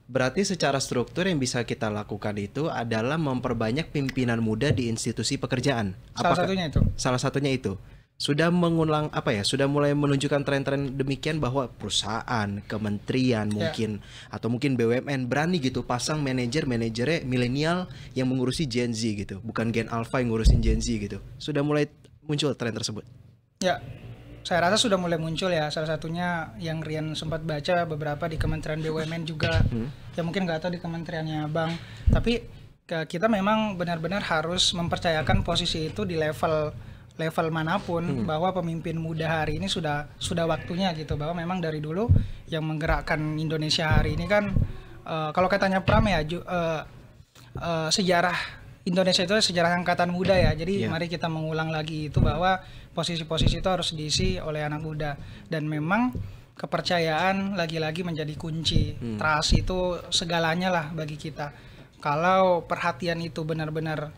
S3: Berarti secara struktur yang bisa kita lakukan itu adalah memperbanyak pimpinan muda di institusi pekerjaan. Apakah, salah satunya itu. Salah satunya itu. Sudah mengulang apa ya? Sudah mulai menunjukkan tren-tren demikian bahwa perusahaan, kementerian ya. mungkin yeah. atau mungkin BUMN berani gitu pasang manajer-manajernya milenial yang mengurusi Gen Z gitu, bukan Gen Alpha yang ngurusin Gen Z gitu. Sudah mulai muncul tren tersebut.
S2: Ya, saya rasa sudah mulai muncul ya salah satunya yang Rian sempat baca beberapa di Kementerian BUMN juga hmm. ya mungkin nggak tahu di kementeriannya Bang tapi kita memang benar-benar harus mempercayakan posisi itu di level level manapun hmm. bahwa pemimpin muda hari ini sudah sudah waktunya gitu bahwa memang dari dulu yang menggerakkan Indonesia hari ini kan uh, kalau katanya Pram ya ju, uh, uh, sejarah Indonesia itu sejarah angkatan muda ya jadi yeah. mari kita mengulang lagi itu bahwa posisi-posisi itu harus diisi oleh anak muda dan memang kepercayaan lagi-lagi menjadi kunci hmm. trust itu segalanya lah bagi kita kalau perhatian itu benar-benar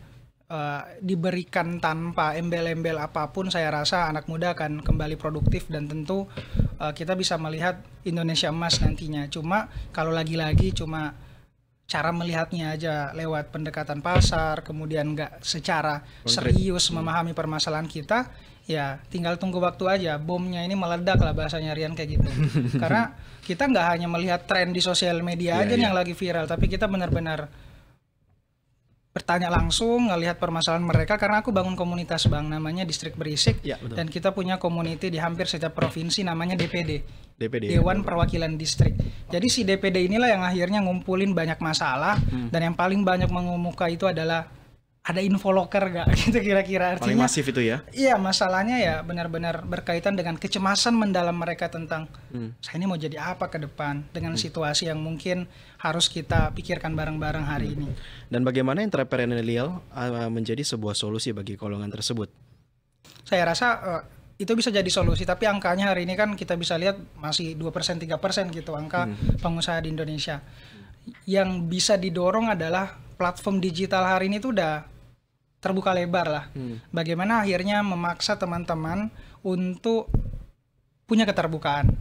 S2: uh, diberikan tanpa embel-embel apapun saya rasa anak muda akan kembali produktif dan tentu uh, kita bisa melihat Indonesia emas nantinya cuma kalau lagi-lagi cuma cara melihatnya aja lewat pendekatan pasar, kemudian nggak secara Konkret. serius hmm. memahami permasalahan kita, ya tinggal tunggu waktu aja bomnya ini meledak lah bahasanya Rian kayak gitu.
S3: Karena
S2: kita nggak hanya melihat tren di sosial media yeah, aja yeah. yang lagi viral, tapi kita benar-benar bertanya langsung ngelihat permasalahan mereka karena aku bangun komunitas bang namanya distrik berisik ya, betul. dan kita punya community di hampir setiap provinsi namanya DPD DPD Dewan ya, Perwakilan Distrik jadi si DPD inilah yang akhirnya ngumpulin banyak masalah hmm. dan yang paling banyak mengemuka itu adalah ada info locker gak gitu kira-kira artinya Paling masif itu ya iya masalahnya ya benar-benar berkaitan dengan kecemasan mendalam mereka tentang hmm. saya ini mau jadi apa ke depan dengan hmm. situasi yang mungkin harus kita pikirkan bareng-bareng hari hmm. ini
S3: dan bagaimana entrepreneurial uh, menjadi sebuah solusi bagi golongan
S2: tersebut saya rasa uh, itu bisa jadi solusi tapi angkanya hari ini kan kita bisa lihat masih 2% 3% gitu angka hmm. pengusaha di Indonesia yang bisa didorong adalah platform digital hari ini tuh udah terbuka lebar lah. Hmm. Bagaimana akhirnya memaksa teman-teman untuk punya keterbukaan,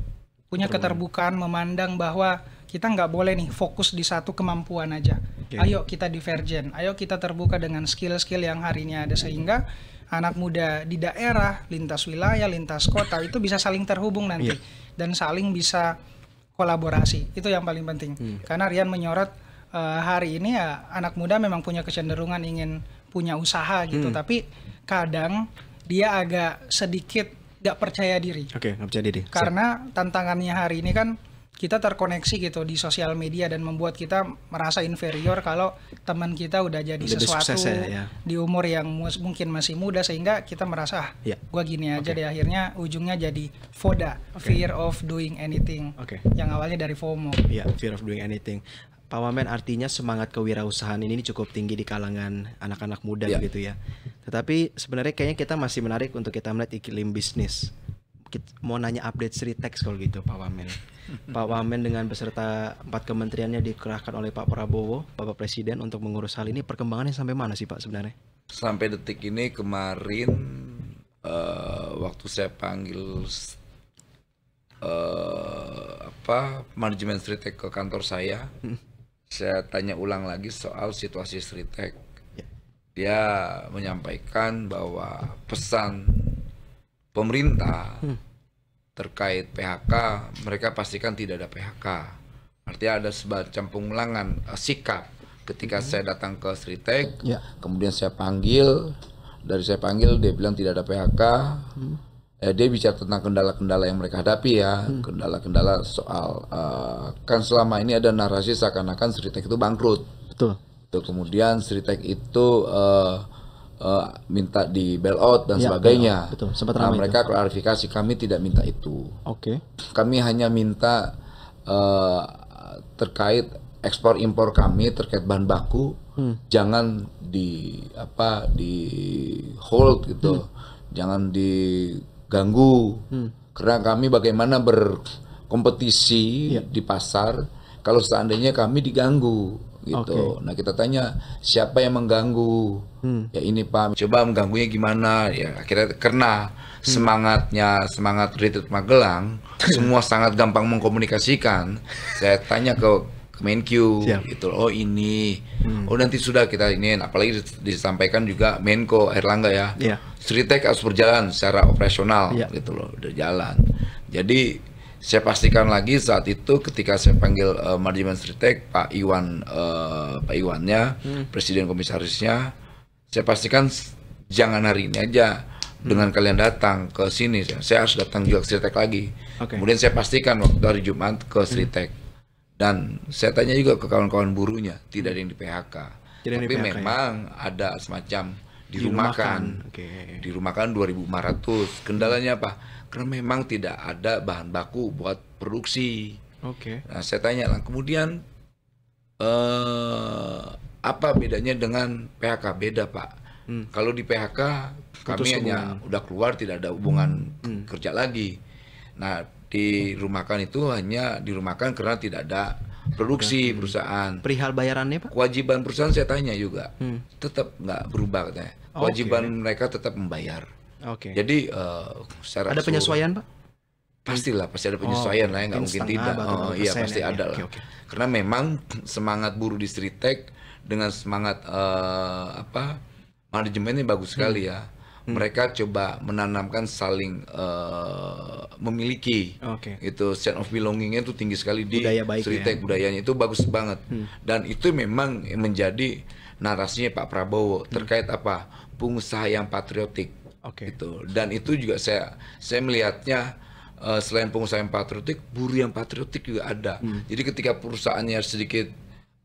S2: punya keterbukaan memandang bahwa kita nggak boleh nih fokus di satu kemampuan aja. Okay. Ayo kita divergen, ayo kita terbuka dengan skill-skill yang hari ini ada sehingga anak muda di daerah, lintas wilayah, lintas kota itu bisa saling terhubung nanti yeah. dan saling bisa kolaborasi. Itu yang paling penting. Hmm. Karena Rian menyorot uh, hari ini ya anak muda memang punya kecenderungan ingin punya usaha gitu, hmm. tapi kadang dia agak sedikit gak percaya diri.
S3: Oke, okay, gak percaya diri. Karena
S2: tantangannya hari ini kan kita terkoneksi gitu di sosial media dan membuat kita merasa inferior kalau teman kita udah jadi Lebih sesuatu ya, ya. di umur yang mungkin masih muda sehingga kita merasa ah, ya. gua gini aja okay. deh akhirnya ujungnya jadi FODA, okay. fear of doing anything. Okay. Yang awalnya dari FOMO. ya
S3: fear of doing anything. Pak Wamen artinya semangat kewirausahaan ini cukup tinggi di kalangan anak-anak muda yeah. Ya. gitu ya. Tetapi sebenarnya kayaknya kita masih menarik untuk kita melihat iklim bisnis. Kita mau nanya update Sritex kalau gitu Pak Wamen. Pak Wamen dengan beserta empat kementeriannya dikerahkan oleh Pak Prabowo, Bapak Presiden untuk mengurus hal ini. Perkembangannya sampai mana sih Pak sebenarnya?
S1: Sampai detik ini kemarin uh, waktu saya panggil uh, apa manajemen Sri ke kantor saya. Hmm saya tanya ulang lagi soal situasi Sritek. Ya. Dia menyampaikan bahwa pesan pemerintah hmm. terkait PHK, mereka pastikan tidak ada PHK. Artinya ada semacam pengulangan uh, eh, sikap ketika hmm. saya datang ke Sritek, ya. kemudian saya panggil, dari saya panggil dia bilang tidak ada PHK. Hmm eh, dia bicara tentang kendala-kendala yang mereka hadapi ya, hmm. kendala-kendala soal uh, kan selama ini ada narasi seakan-akan Sritek itu bangkrut. Betul. Tuh, kemudian Sritek itu uh, uh, minta di bail out dan ya, sebagainya. Betul. nah, mereka itu. klarifikasi kami tidak minta itu. Oke. Okay. Kami hanya minta uh, terkait ekspor impor kami terkait bahan baku hmm. jangan di apa di hold gitu. Hmm jangan di ganggu. Hmm. Karena kami bagaimana berkompetisi yeah. di pasar kalau seandainya kami diganggu gitu. Okay. Nah kita tanya siapa yang mengganggu? Hmm. Ya ini Pak, coba mengganggunya gimana? Ya akhirnya karena hmm. semangatnya semangat Retreat Magelang semua sangat gampang mengkomunikasikan. Saya tanya ke Main Siap. gitu oh ini hmm. oh nanti sudah kita ini apalagi disampaikan juga Menko Erlangga ya yeah. Iya. Sritek harus berjalan secara operasional yeah. gitu loh udah jalan jadi saya pastikan lagi saat itu ketika saya panggil uh, manajemen Sritek Pak Iwan uh, Pak Iwannya hmm. presiden komisarisnya saya pastikan jangan hari ini aja dengan hmm. kalian datang ke sini saya harus datang juga ke Sritek lagi okay. kemudian saya pastikan waktu hari Jumat ke Sritek hmm dan saya tanya juga ke kawan-kawan burunya, tidak ada yang di PHK. Tidak Tapi di PHK, ya? memang ya? ada semacam dirumahkan. Okay. Dirumahkan 2.500. Kendalanya apa? Karena memang tidak ada bahan baku buat produksi. Oke. Okay. Nah, saya tanya lah, kemudian eh apa bedanya dengan PHK? Beda, Pak. Hmm. Kalau di PHK Putus kami hubungan. udah keluar tidak ada hubungan hmm. hmm. kerja lagi. Nah, dirumahkan itu hanya dirumahkan karena tidak ada produksi hmm. perusahaan. Perihal bayarannya pak? Kewajiban perusahaan saya tanya juga, hmm. tetap nggak berubah katanya. Oh, Kewajiban okay. mereka tetap membayar. Oke. Okay. Jadi uh, secara ada penyesuaian pak? Pastilah pasti ada oh, penyesuaian oh, lah, nggak mungkin tidak. Oh iya pasti ya, ada lah. Okay, okay. Karena memang semangat buruh di Street Tech dengan semangat uh, apa manajemennya bagus sekali hmm. ya hmm. mereka coba menanamkan saling uh, memiliki. Okay. Itu sense of belongingnya itu tinggi sekali di cerita ya. budayanya itu bagus banget. Hmm. Dan itu memang menjadi narasinya Pak Prabowo hmm. terkait apa? Pengusaha yang patriotik. Okay. Gitu. Dan itu juga saya saya melihatnya uh, selain pengusaha yang patriotik, buruh yang patriotik juga ada. Hmm. Jadi ketika perusahaannya sedikit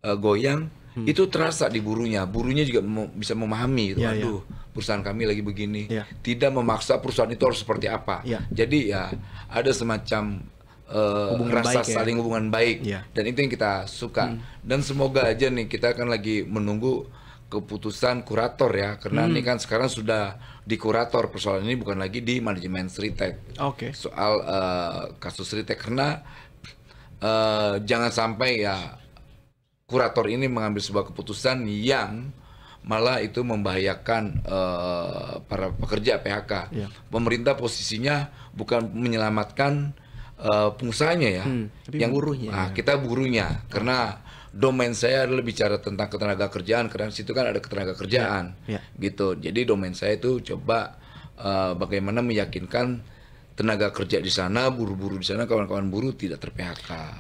S1: uh, goyang hmm. itu terasa di burunya burunya juga mem bisa memahami gitu, yeah, ya. aduh yeah. perusahaan kami lagi begini yeah. tidak memaksa perusahaan itu harus seperti apa yeah. jadi ya ada semacam uh, rasa baik, ya. saling ya. hubungan baik yeah. dan itu yang kita suka hmm. dan semoga aja nih kita akan lagi menunggu keputusan kurator ya karena hmm. ini kan sekarang sudah di kurator persoalan ini bukan lagi di manajemen Sritek. Oke. Okay. Soal uh, kasus Sritek karena uh, jangan sampai ya kurator ini mengambil sebuah keputusan yang malah itu membahayakan uh, para pekerja PHK. Yeah. Pemerintah posisinya bukan menyelamatkan uh, pengusahanya ya, hmm, yang buruhnya. Nah, kita buruhnya karena domain saya adalah bicara tentang ketenaga kerjaan karena situ kan ada ketenaga kerjaan yeah. Yeah. gitu. Jadi domain saya itu coba uh, bagaimana meyakinkan tenaga kerja di sana, buru-buru di sana, kawan-kawan buru tidak ter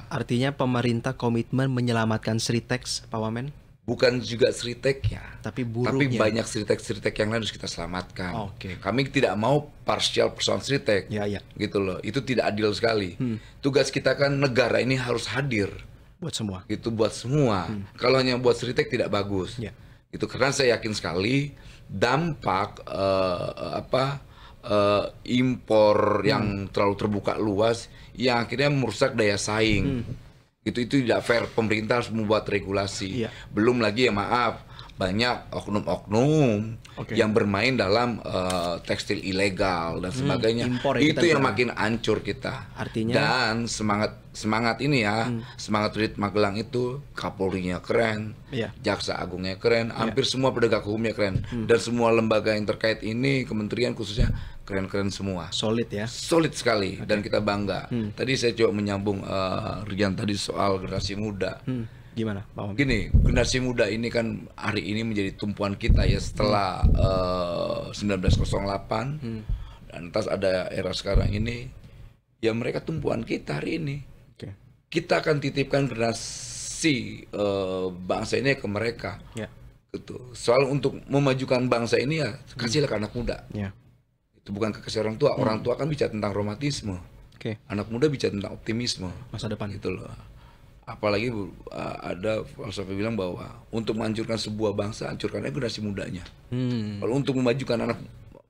S3: Artinya pemerintah komitmen menyelamatkan Sritex, Pak Wamen?
S1: Bukan juga ya, tapi buruhnya. Tapi banyak Sritex-Sritex yang lain harus kita selamatkan. Oke. Okay. Kami tidak mau parsial persoalan Sritex. Ya, ya. Gitu loh. Itu tidak adil sekali. Hmm. Tugas kita kan negara ini harus hadir. Buat semua. Itu buat semua. Hmm. Kalau hanya buat Sritex tidak bagus. Ya. Itu karena saya yakin sekali dampak uh, apa uh, impor hmm. yang terlalu terbuka luas yang akhirnya merusak daya saing. Hmm. Itu itu tidak fair. Pemerintah harus membuat regulasi. Yeah. Belum lagi ya maaf banyak oknum-oknum okay. yang bermain dalam uh, tekstil ilegal dan hmm, sebagainya. Hmm, impor ya itu yang makin hancur kita. Artinya dan semangat semangat ini ya, hmm. semangat Rit Magelang itu Kapolrinya keren, yeah. Jaksa Agungnya keren, yeah. hampir semua pedagang hukumnya keren hmm. dan semua lembaga yang terkait ini, kementerian khususnya keren-keren semua. Solid ya. Solid sekali okay. dan kita bangga. Hmm. Tadi saya coba menyambung uh, Rian tadi soal generasi muda. Hmm Gimana, Pak Om? Gini, generasi muda ini kan hari ini menjadi tumpuan kita ya setelah hmm. uh, 1908 hmm. dan atas ada era sekarang ini, ya mereka tumpuan kita hari ini. Okay. Kita akan titipkan generasi uh, bangsa ini ke mereka. Yeah. Gitu. Soal untuk memajukan bangsa ini ya kasihlah hmm. ke anak muda. Yeah. Itu bukan kekasih orang tua. Hmm. Orang tua kan bicara tentang romantisme. Okay. Anak muda bicara tentang optimisme. Masa depan. Gitu loh apalagi uh, ada filsafat bilang bahwa untuk menghancurkan sebuah bangsa hancurkan generasi mudanya
S3: hmm. kalau
S1: untuk memajukan anak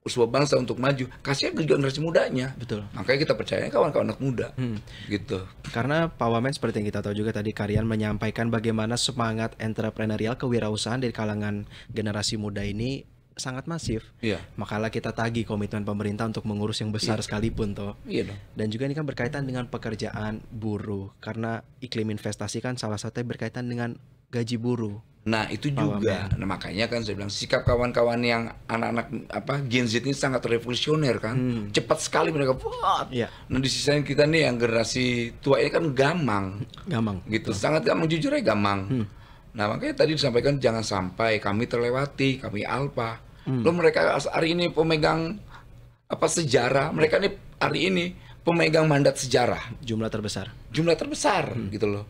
S3: sebuah bangsa untuk maju kasih juga generasi mudanya betul makanya kita percaya kawan-kawan anak muda hmm. gitu karena Pak Wamen seperti yang kita tahu juga tadi kalian menyampaikan bagaimana semangat entrepreneurial kewirausahaan dari kalangan generasi muda ini sangat masif. Iya. Makalah kita tagih komitmen pemerintah untuk mengurus yang besar yeah. sekalipun toh. Iya Dan juga ini kan berkaitan dengan pekerjaan buruh karena iklim investasi kan salah satunya berkaitan dengan gaji buruh.
S1: Nah, itu juga. Nah, makanya kan saya bilang sikap kawan-kawan
S3: yang anak-anak apa
S1: Gen Z ini sangat revolusioner kan. Hmm. Cepat sekali mereka buat. Yeah. Iya. Nah, di sisi kita nih yang generasi tua ini kan gamang. Gamang. Gitu, oh. sangat gamang jujur ya gamang. Hmm. Nah, makanya tadi disampaikan jangan sampai kami terlewati, kami alpa hmm. lo mereka hari ini pemegang apa sejarah mereka ini hari ini pemegang mandat sejarah jumlah terbesar jumlah terbesar hmm. gitu loh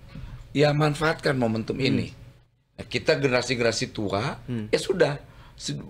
S1: ya manfaatkan momentum hmm. ini nah, kita generasi-generasi tua hmm. ya sudah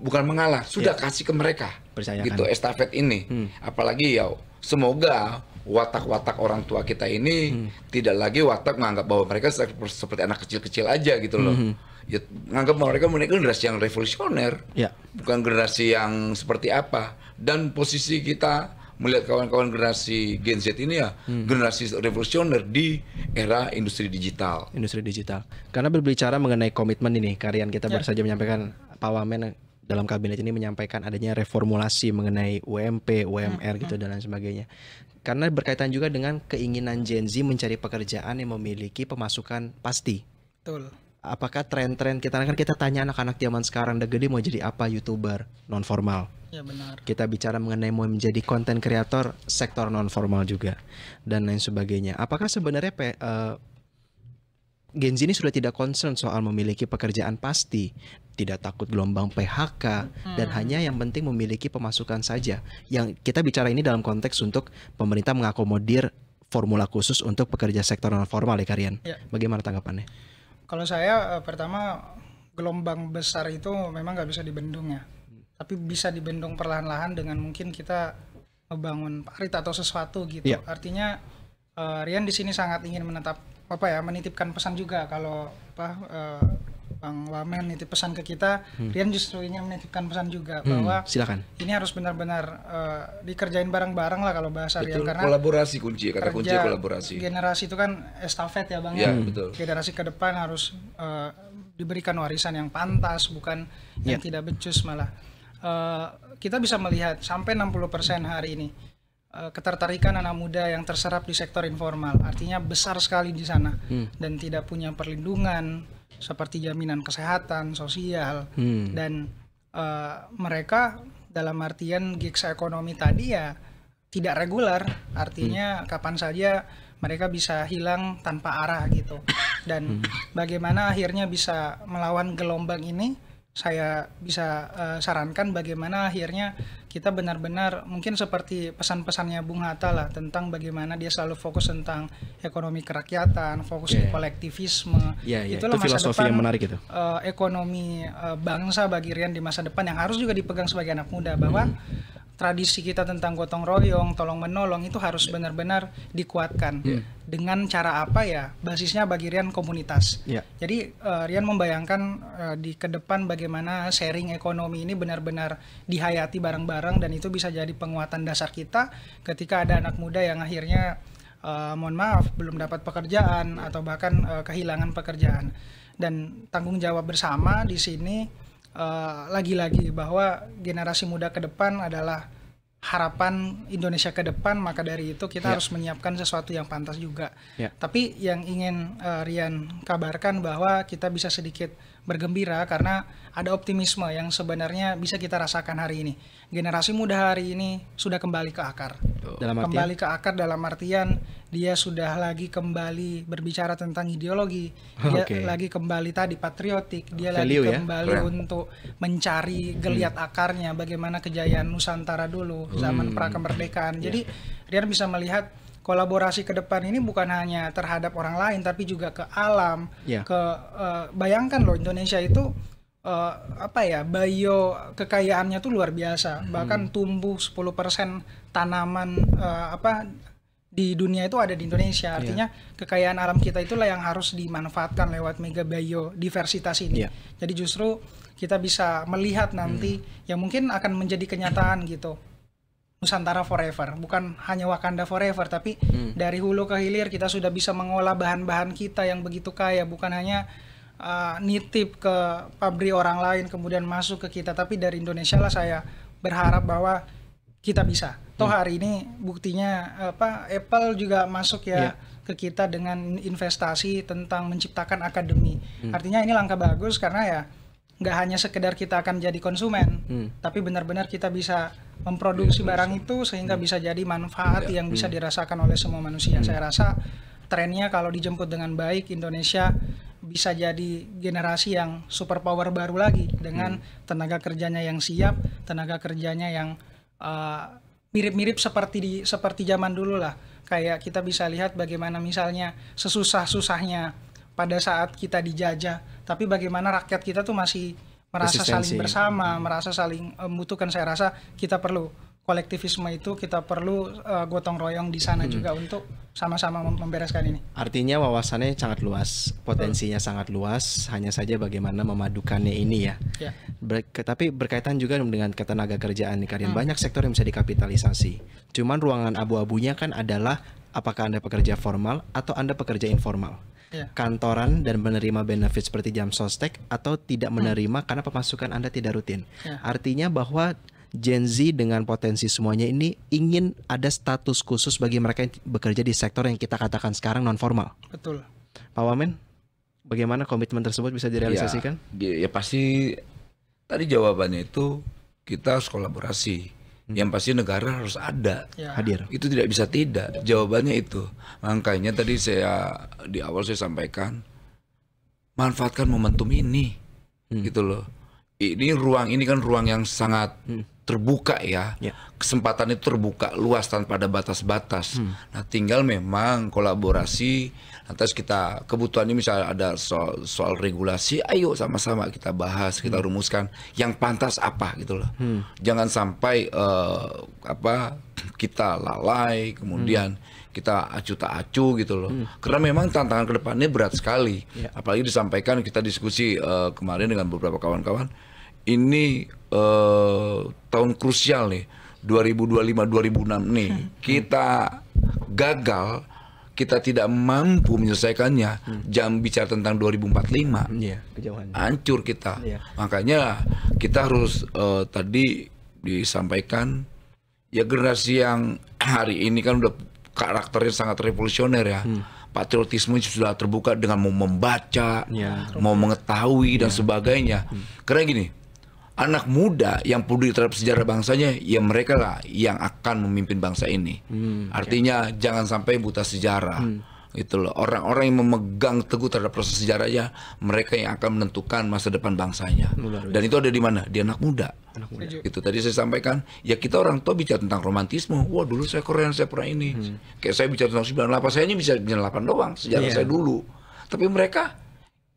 S1: bukan mengalah sudah ya. kasih ke mereka Percayakan. gitu estafet ini hmm. apalagi ya semoga watak-watak orang tua kita ini hmm. tidak lagi watak menganggap bahwa mereka seperti anak kecil-kecil aja gitu loh hmm ya nganggap mereka mereka generasi yang revolusioner, ya. bukan generasi yang seperti apa. Dan posisi kita melihat kawan-kawan generasi Gen Z ini ya hmm. generasi revolusioner di era industri digital.
S3: Industri digital. Karena berbicara mengenai komitmen ini, Karian kita ya. baru saja menyampaikan Pak Wamen dalam kabinet ini menyampaikan adanya reformulasi mengenai UMP, UMR hmm, hmm, gitu hmm. dan lain sebagainya. Karena berkaitan juga dengan keinginan Gen Z mencari pekerjaan yang memiliki pemasukan pasti. Betul apakah tren-tren kita kan kita tanya anak-anak zaman sekarang udah gede mau jadi apa youtuber non formal ya benar kita bicara mengenai mau menjadi konten kreator sektor non formal juga dan lain sebagainya apakah sebenarnya pe, uh, Gen Z ini sudah tidak concern soal memiliki pekerjaan pasti, tidak takut gelombang PHK hmm. dan hanya yang penting memiliki pemasukan saja. Yang kita bicara ini dalam konteks untuk pemerintah mengakomodir formula khusus untuk pekerja sektor non formal ya Karian. Ya. Bagaimana tanggapannya?
S2: Kalau saya eh, pertama gelombang besar itu memang nggak bisa dibendung ya, tapi bisa dibendung perlahan-lahan dengan mungkin kita membangun parit atau sesuatu gitu. Yeah. Artinya uh, Rian di sini sangat ingin menetap apa ya menitipkan pesan juga kalau apa uh, Bang Wamen nitip pesan ke kita, hmm. Rian justru ingin menitipkan pesan juga hmm. bahwa silakan. Ini harus benar-benar uh, dikerjain bareng-bareng lah kalau bahasa betul, Rian karena kolaborasi kunci kata kunci kolaborasi. Generasi itu kan estafet ya Bang. Ya, hmm. betul. Generasi ke depan harus uh, diberikan warisan yang pantas bukan ya. yang iya. tidak becus malah. Uh, kita bisa melihat sampai 60% hari ini ketertarikan anak muda yang terserap di sektor informal artinya besar sekali di sana hmm. dan tidak punya perlindungan seperti jaminan kesehatan sosial hmm. dan uh, mereka dalam artian gigs ekonomi tadi ya tidak reguler artinya hmm. kapan saja mereka bisa hilang tanpa arah gitu dan hmm. bagaimana akhirnya bisa melawan gelombang ini saya bisa uh, sarankan bagaimana akhirnya kita benar-benar mungkin seperti pesan-pesannya Bung Hatta lah tentang bagaimana dia selalu fokus tentang ekonomi kerakyatan, fokus yeah. di iya, iya. kolektivisme. Yeah, yeah. Itulah itu masa filosofi depan, yang menarik itu. Uh, ekonomi uh, bangsa bagi Rian di masa depan yang harus juga dipegang sebagai anak muda bahwa hmm tradisi kita tentang gotong royong, tolong menolong itu harus iya. benar-benar dikuatkan. Yeah. Dengan cara apa ya? Basisnya bagi Rian komunitas. Yeah. Jadi uh, Rian membayangkan uh, di ke depan bagaimana sharing ekonomi ini benar-benar dihayati bareng-bareng dan itu bisa jadi penguatan dasar kita ketika ada anak muda yang akhirnya uh, mohon maaf belum dapat pekerjaan iya. atau bahkan uh, kehilangan pekerjaan. Dan tanggung jawab bersama di sini Eh, lagi-lagi uh, bahwa generasi muda ke depan adalah harapan Indonesia ke depan maka dari itu kita yeah. harus menyiapkan sesuatu yang pantas juga. Yeah. Tapi yang ingin uh, Rian kabarkan bahwa kita bisa sedikit bergembira karena ada optimisme yang sebenarnya bisa kita rasakan hari ini. Generasi muda hari ini sudah kembali ke akar. Dalam artian? Kembali ke akar dalam artian dia sudah lagi kembali berbicara tentang ideologi, dia okay. lagi kembali tadi patriotik, dia Value, lagi ya? kembali ya? untuk mencari hmm. geliat hmm. akarnya bagaimana kejayaan Nusantara dulu hmm. zaman hmm. prakemerdekaan. Iya. Jadi yeah. Rian bisa melihat kolaborasi ke depan ini bukan hanya terhadap orang lain tapi juga ke alam yeah. ke uh, bayangkan loh Indonesia itu uh, apa ya bio kekayaannya tuh luar biasa hmm. bahkan tumbuh 10% tanaman uh, apa di dunia itu ada di Indonesia ya. artinya yeah. kekayaan alam kita itulah yang harus dimanfaatkan lewat mega biodiversitas ini yeah. jadi justru kita bisa melihat nanti hmm. yang mungkin akan menjadi kenyataan gitu Nusantara forever, bukan hanya Wakanda forever, tapi hmm. dari hulu ke hilir kita sudah bisa mengolah bahan-bahan kita yang begitu kaya, bukan hanya uh, nitip ke pabrik orang lain kemudian masuk ke kita, tapi dari Indonesia lah saya berharap bahwa kita bisa. Toh hmm. hari ini buktinya apa Apple juga masuk ya yeah. ke kita dengan investasi tentang menciptakan akademi. Hmm. Artinya ini langkah bagus karena ya nggak hanya sekedar kita akan jadi konsumen, hmm. tapi benar-benar kita bisa memproduksi yes, iya, barang yes. itu sehingga iya. bisa jadi manfaat yes. Iya. yang bisa dirasakan oleh semua manusia. Yes. Saya rasa trennya kalau dijemput dengan baik Indonesia bisa jadi generasi yang superpower baru lagi dengan yes. Hmm. tenaga kerjanya yang siap, tenaga kerjanya yang mirip eh, mirip-mirip seperti di seperti zaman dulu lah. Kayak kita bisa lihat bagaimana misalnya sesusah-susahnya pada saat kita dijajah, tapi bagaimana rakyat kita tuh masih merasa saling bersama, merasa saling eh, membutuhkan. Saya rasa kita perlu kolektivisme itu, kita perlu uh, gotong royong di sana hmm. juga untuk sama-sama membereskan ini.
S3: Artinya wawasannya sangat luas, potensinya hmm. sangat luas, hanya saja bagaimana memadukannya ini ya. ya. Ber tapi berkaitan juga dengan ketenaga kerjaan nih kalian. Hmm. Banyak sektor yang bisa dikapitalisasi. Cuman ruangan abu-abunya kan adalah apakah Anda pekerja formal atau Anda pekerja informal Iya. kantoran dan menerima benefit seperti jam sostek atau tidak hmm. menerima hmm. karena pemasukan Anda tidak rutin. Yeah. Artinya bahwa Gen Z dengan potensi semuanya ini ingin ada status khusus bagi mereka yang bekerja di sektor yang kita katakan sekarang non formal. Betul. Pak Wamen, bagaimana komitmen tersebut bisa direalisasikan?
S1: Ya, ya pasti tadi jawabannya itu kita harus kolaborasi Hmm. yang pasti negara harus ada ya. hadir itu tidak bisa tidak jawabannya itu makanya tadi saya di awal saya sampaikan manfaatkan momentum ini hmm. gitu loh ini ruang ini kan ruang yang sangat hmm. terbuka ya. ya kesempatan itu terbuka luas tanpa ada batas-batas hmm. nah tinggal memang kolaborasi Lantas kita kebutuhannya ini misalnya ada soal, soal regulasi, ayo sama-sama kita bahas, kita hmm. rumuskan yang pantas apa gitu loh. Hmm. Jangan sampai uh, apa kita lalai kemudian hmm kita acu tak acu gitu loh. Hmm. Karena memang tantangan kedepannya berat sekali. Yeah. Apalagi disampaikan kita diskusi uh, kemarin dengan beberapa kawan-kawan, ini uh, tahun krusial nih, 2025-2006 nih. Hmm. Kita gagal kita tidak mampu menyelesaikannya, hmm. jam bicara tentang 2045, yeah, iya, hancur kita. Yeah. Makanya kita harus uh, tadi disampaikan ya generasi yang hari ini kan udah karakternya sangat revolusioner ya. Hmm. Patriotisme sudah terbuka dengan mau membaca, yeah. mau mengetahui yeah. dan iya. sebagainya. Hmm. Karena gini, anak muda yang peduli terhadap sejarah bangsanya, ya mereka lah yang akan memimpin bangsa ini. Hmm, Artinya okay. jangan sampai buta sejarah. Hmm. Gitu loh. Orang-orang yang memegang teguh terhadap proses sejarahnya, mereka yang akan menentukan masa depan bangsanya. Dan itu ada di mana? Di anak muda. Anak muda. Itu tadi saya sampaikan, ya kita orang tua bicara tentang romantisme. Wah, dulu saya keren, saya pernah ini. Hmm. Kayak saya bicara tentang 98, saya hanya bisa 98 doang sejarah yeah. saya dulu. Tapi mereka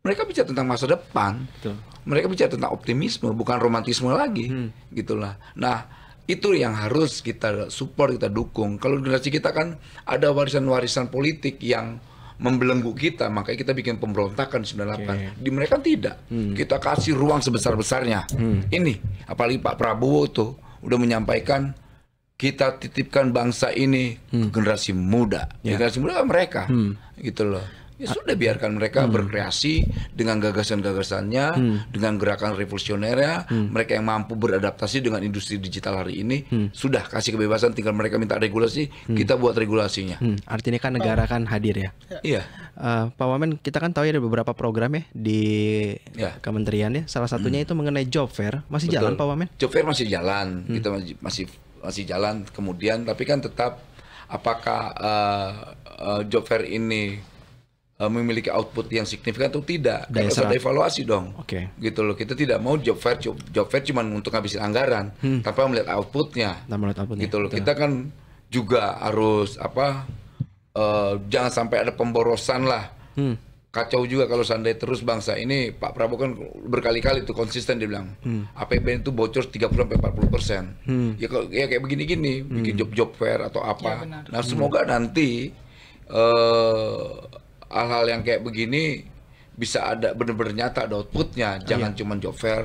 S1: mereka bicara tentang masa depan. Betul. Mereka bicara tentang optimisme, bukan romantisme lagi, hmm. gitulah. Nah, itu yang harus kita support, kita dukung. Kalau generasi kita kan ada warisan-warisan politik yang membelenggu kita, makanya kita bikin pemberontakan 98. Okay. Di mereka kan tidak. Hmm. Kita kasih ruang sebesar-besarnya. Hmm. Ini, apalagi Pak Prabowo tuh udah menyampaikan kita titipkan bangsa ini hmm. ke generasi muda. Yeah. Generasi muda kan mereka. Hmm. Gitu loh. Ya sudah biarkan mereka hmm. berkreasi dengan gagasan-gagasannya, hmm. dengan gerakan revolusionernya, hmm. mereka yang mampu beradaptasi dengan industri digital hari ini, hmm. sudah kasih kebebasan tinggal mereka minta regulasi, hmm. kita buat regulasinya.
S3: Hmm. Artinya kan negara kan hadir ya. Iya. Uh, Pak Wamen, kita kan tahu ya ada beberapa program ya di ya. kementerian ya. Salah satunya hmm. itu mengenai job fair. Masih Betul. jalan Pak Wamen?
S1: Job fair masih jalan. Hmm. Kita masih masih jalan kemudian tapi kan tetap apakah uh, uh, job fair ini Eh, memiliki output yang signifikan atau tidak. Daya Kalau ada evaluasi dong. Oke. Okay. Gitu loh. Kita tidak mau job fair job, job fair cuma untuk ngabisin anggaran hmm. tanpa melihat outputnya. Tanpa melihat outputnya. Gitu loh. Kita kan juga harus apa uh, jangan sampai ada pemborosan lah. Hmm. Kacau juga kalau sandai terus bangsa ini Pak Prabowo kan berkali-kali itu konsisten dia bilang hmm. APBN itu bocor 30 sampai 40 persen. Hmm. Ya, ya kayak begini-gini hmm. bikin job-job fair atau apa. Ya, nah hmm. semoga hmm. nanti uh, hal-hal yang kayak begini bisa ada benar-benar nyata ada outputnya jangan iya. cuma job fair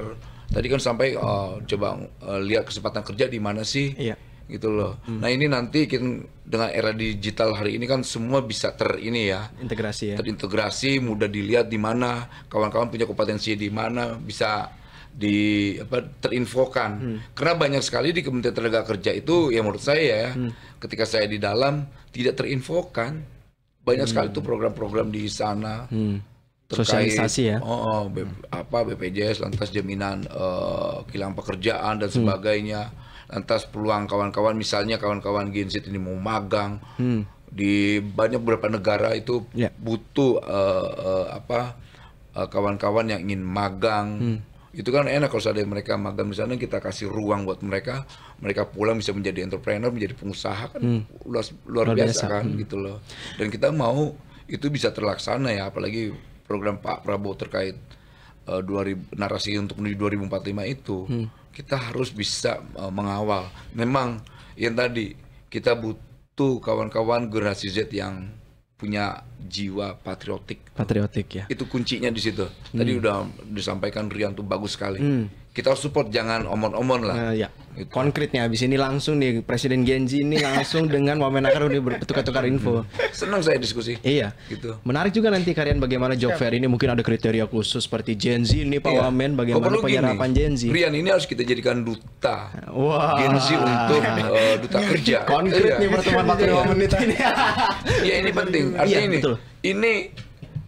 S1: tadi kan sampai oh, coba uh, lihat kesempatan kerja di mana sih iya. gitu loh hmm. nah ini nanti kita dengan era digital hari ini kan semua bisa ter ini ya integrasi ya terintegrasi mudah dilihat di mana kawan-kawan punya kompetensi di mana bisa di apa terinfokan hmm. karena banyak sekali di Kementerian Tenaga Kerja itu ya menurut saya ya hmm. ketika saya di dalam tidak terinfokan banyak hmm. sekali tuh program-program di sana hmm. terkait sosialisasi ya oh, oh B, apa BPJS lantas jaminan uh, eh, kilang pekerjaan dan hmm. sebagainya hmm. lantas peluang kawan-kawan misalnya kawan-kawan Ginsit ini mau magang hmm. di banyak beberapa negara itu yeah. butuh uh, uh, apa kawan-kawan uh, yang ingin magang hmm. itu kan enak kalau ada mereka magang di sana kita kasih ruang buat mereka mereka pulang bisa menjadi entrepreneur, menjadi pengusaha kan hmm. luar, luar biasa, biasa kan hmm. gitu loh. Dan kita mau itu bisa terlaksana ya apalagi program Pak Prabowo terkait uh, eh, 2000 narasi untuk menuju 2045 itu. Hmm. Kita harus bisa uh, mengawal. Memang yang tadi kita butuh kawan-kawan generasi Z yang punya jiwa patriotik.
S3: Patriotik ya.
S1: Itu kuncinya di situ. Tadi hmm. udah disampaikan
S3: Rian tuh bagus sekali. Hmm. Kita support jangan omon-omon lah. Uh, ya. Gitu. Konkretnya abis ini langsung nih Presiden Genji ini langsung dengan Wamenakar udah bertukar-tukar info. Senang saya diskusi. Iya. Gitu. Menarik juga nanti kalian bagaimana job fair ini mungkin ada kriteria khusus seperti Gen ini Pak iya. Wamen bagaimana penyerapan Gen Z. Rian ini
S1: harus kita jadikan duta.
S3: Wah. Wow. Gen untuk uh, duta iya. kerja. Konkret iya. nih pertemuan waktu iya.
S1: menit ini. ya ini penting. Iya, Artinya iya, ini. Betul. Ini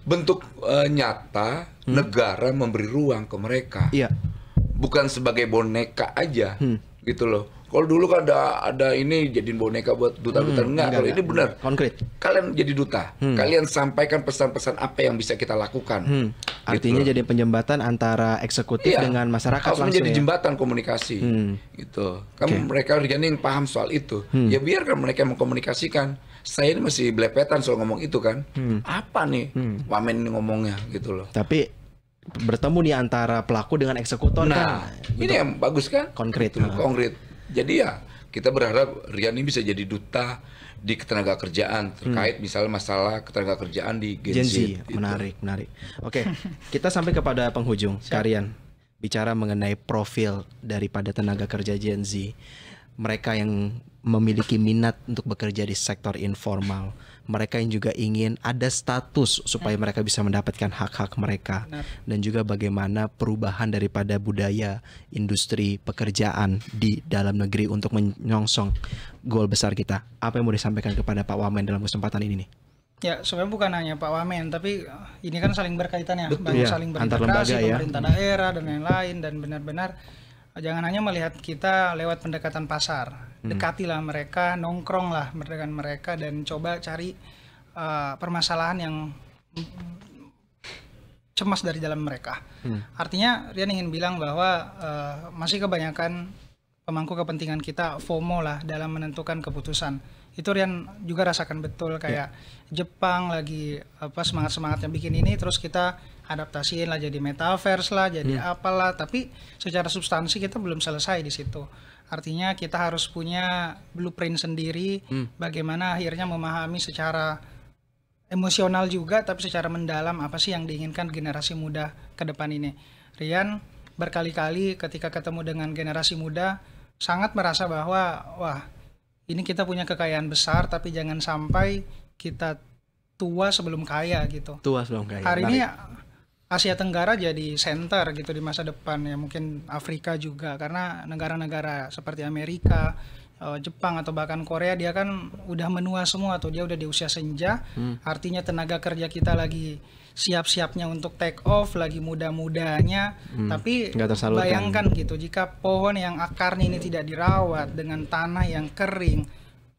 S1: bentuk uh, nyata hmm. negara memberi ruang ke mereka. Iya. Bukan sebagai boneka aja. Hmm gitu loh. Kalau dulu kan ada ada ini jadiin boneka buat duta-duta hmm, enggak. Kalau ini benar. Konkret. Kalian jadi duta. Hmm. Kalian sampaikan pesan-pesan apa yang bisa kita lakukan. Hmm.
S3: Gitu Artinya gitu. jadi penjembatan antara eksekutif iya. dengan masyarakat Harus menjadi ya?
S1: jembatan komunikasi. Hmm. Gitu. Kan okay. mereka yang paham soal itu. Hmm. Ya biarkan mereka mengkomunikasikan. Saya ini masih belepetan soal ngomong itu
S3: kan. Hmm. Apa nih hmm. wamen ngomongnya gitu loh. Tapi bertemu di antara pelaku dengan eksekutor. Nah, kan? ini yang bagus kan? Konkret. Konkret. Jadi ya
S1: kita berharap Rian ini bisa jadi duta di ketenaga kerjaan terkait hmm. misalnya masalah
S3: ketenaga kerjaan di Gen, Gen Z. Z. Gitu. Menarik, menarik. Oke, kita sampai kepada penghujung. Karian bicara mengenai profil daripada tenaga kerja Gen Z, mereka yang memiliki minat untuk bekerja di sektor informal mereka yang juga ingin ada status supaya hmm. mereka bisa mendapatkan hak-hak mereka dan juga bagaimana perubahan daripada budaya industri pekerjaan di dalam negeri untuk menyongsong goal besar kita. Apa yang mau disampaikan kepada Pak Wamen dalam kesempatan ini nih?
S2: Ya, sebenarnya bukan hanya Pak Wamen, tapi eh, ini kan saling berkaitan ya, Betul, iya, ya. saling berintegrasi pemerintah ya. daerah dan lain-lain dan benar-benar eh, jangan hanya melihat kita lewat pendekatan pasar Hmm. dekatilah mereka nongkronglah dengan mereka dan coba cari uh, permasalahan yang cemas dari dalam mereka hmm. artinya Rian ingin bilang bahwa uh, masih kebanyakan pemangku kepentingan kita FOMO lah dalam menentukan keputusan itu Rian juga rasakan betul ya. kayak yeah. Jepang lagi apa semangat semangatnya bikin ini terus kita adaptasiin lah jadi metaverse lah jadi yeah. Hmm. apalah tapi secara substansi kita belum selesai di situ Artinya kita harus punya blueprint sendiri hmm. bagaimana akhirnya memahami secara emosional juga tapi secara mendalam apa sih yang diinginkan generasi muda ke depan ini. Rian berkali-kali ketika ketemu dengan generasi muda sangat merasa bahwa wah ini kita punya kekayaan besar tapi jangan sampai kita tua sebelum kaya gitu.
S3: Tua sebelum kaya. Hari Lari. ini
S2: Asia Tenggara jadi center gitu di masa depan ya mungkin Afrika juga karena negara-negara seperti Amerika, eh, Jepang atau bahkan Korea dia kan udah menua semua atau dia udah di usia senja hmm. artinya tenaga kerja kita lagi siap-siapnya untuk take off lagi muda-mudanya hmm. tapi bayangkan gitu jika pohon yang akarnya ini tidak dirawat dengan tanah yang kering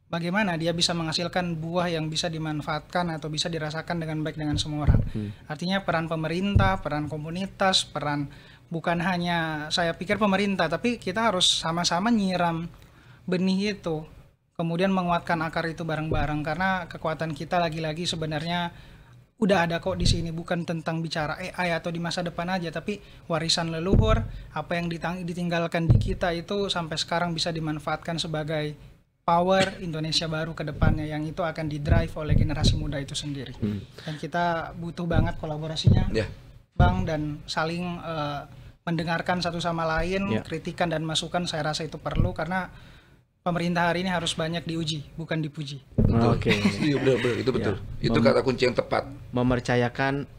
S2: bagaimana dia bisa menghasilkan buah yang bisa dimanfaatkan atau bisa dirasakan dengan baik dengan semua orang. Hmm. Artinya peran pemerintah, peran komunitas, peran bukan hanya saya pikir pemerintah, tapi kita harus sama-sama nyiram benih itu, kemudian menguatkan akar itu bareng-bareng karena kekuatan kita lagi-lagi sebenarnya udah ada kok di sini bukan tentang bicara AI atau di masa depan aja tapi warisan leluhur apa yang ditinggalkan di kita itu sampai sekarang bisa dimanfaatkan sebagai power Indonesia baru ke depannya yang itu akan didrive oleh generasi muda itu sendiri. Hmm. Dan kita butuh banget kolaborasinya, yeah. Bang, dan saling uh, mendengarkan satu sama lain, yeah. kritikan dan masukan saya rasa itu perlu karena pemerintah hari ini harus banyak diuji, bukan dipuji. Ah, oke. Okay. itu
S1: iya, betul, itu ya. betul. Yeah.
S3: Itu kata kunci yang tepat. Memercayakan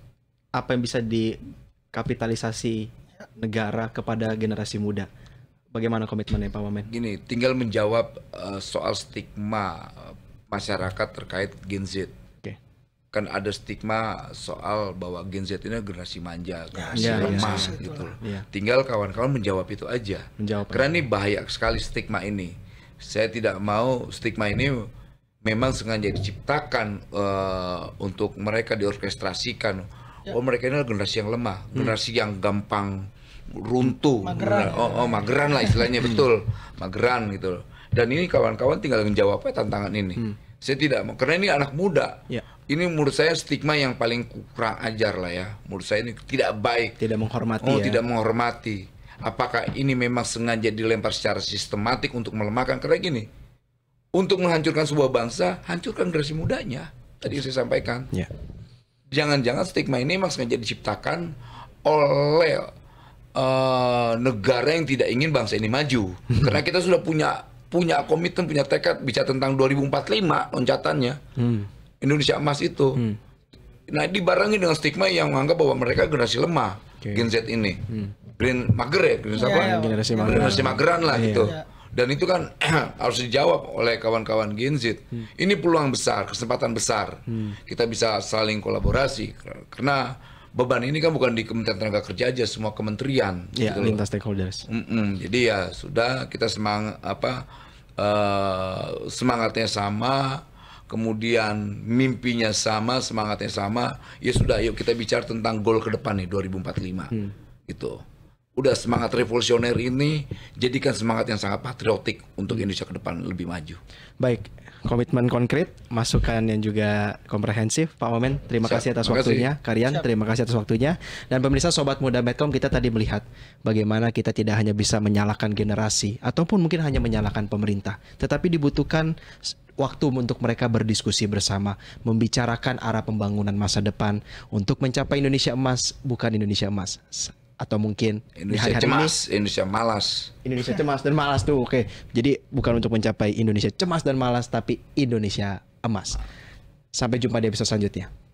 S3: apa yang bisa dikapitalisasi negara kepada generasi muda. Bagaimana komitmennya Pak Wamen? Gini, tinggal menjawab
S1: uh, soal stigma eh, masyarakat terkait Gen Z. Okay. Kan ada stigma soal bahwa Gen Z ini generasi manja, generasi kan? ya, lemah ya, ya, gitu. Ya. Tinggal kawan-kawan menjawab itu aja. Menjawab. Karena ini bahaya sekali stigma ini. Saya tidak mau stigma ini memang sengaja diciptakan uh, untuk mereka diorkestrasikan. Ya. Oh mereka ini generasi yang lemah, hmm. generasi hmm. yang gampang runtuh. Mageran. Nah, oh, oh, mageran lah istilahnya hmm. betul. Mageran gitu loh. Dan ini kawan-kawan tinggal apa tantangan ini. Hmm. Saya tidak mau karena ini anak muda. Ya. Ini menurut saya stigma yang paling kurang ajar lah ya. Menurut saya ini tidak baik. Tidak menghormati. Oh, ya. tidak menghormati. Apakah ini memang sengaja dilempar secara sistematik untuk melemahkan? Karena gini, untuk menghancurkan sebuah bangsa, hancurkan generasi mudanya. Tadi saya sampaikan. Ya. Jangan-jangan stigma ini memang sengaja diciptakan oleh uh, negara yang tidak ingin bangsa ini maju. Karena kita sudah punya punya komitmen, punya tekad bicara tentang 2045 loncatannya. Hmm. Indonesia emas itu. Hmm. Nah, dibarengi dengan stigma yang menganggap bahwa mereka generasi lemah, okay. Gen Z ini. Hmm. Green mager ya, green yeah, Yeah. Generasi mageran. Generasi mageran lah yeah. gitu. Yeah. Dan itu kan harus dijawab oleh kawan-kawan Gen Z. Hmm. Ini peluang besar, kesempatan besar. Hmm. Kita bisa saling kolaborasi karena beban ini kan bukan di Kementerian Tenaga Kerja aja, semua kementerian. Ya, gitu lintas
S3: stakeholders. Mm -mm.
S1: Jadi ya sudah kita semang apa uh, semangatnya sama, kemudian mimpinya sama, semangatnya sama. Ya sudah, yuk kita bicara tentang goal ke depan nih 2045. Hmm. Itu Udah semangat revolusioner ini jadikan semangat yang sangat patriotik untuk Indonesia ke
S3: depan lebih maju. Baik, komitmen konkret, masukan yang juga komprehensif. Pak Momen, terima kasih atas Makasih. waktunya. Karian, Siap. terima kasih atas waktunya. Dan pemirsa Sobat Muda Medcom, kita tadi melihat bagaimana kita tidak hanya bisa menyalahkan generasi ataupun mungkin hanya menyalahkan pemerintah, tetapi dibutuhkan waktu untuk mereka berdiskusi bersama, membicarakan arah pembangunan masa depan untuk mencapai Indonesia emas, bukan Indonesia emas atau mungkin Indonesia hari -hari cemas, ini, Indonesia malas. Indonesia cemas dan malas tuh. Oke. Jadi bukan untuk mencapai Indonesia cemas dan malas tapi Indonesia emas. Sampai jumpa di episode selanjutnya.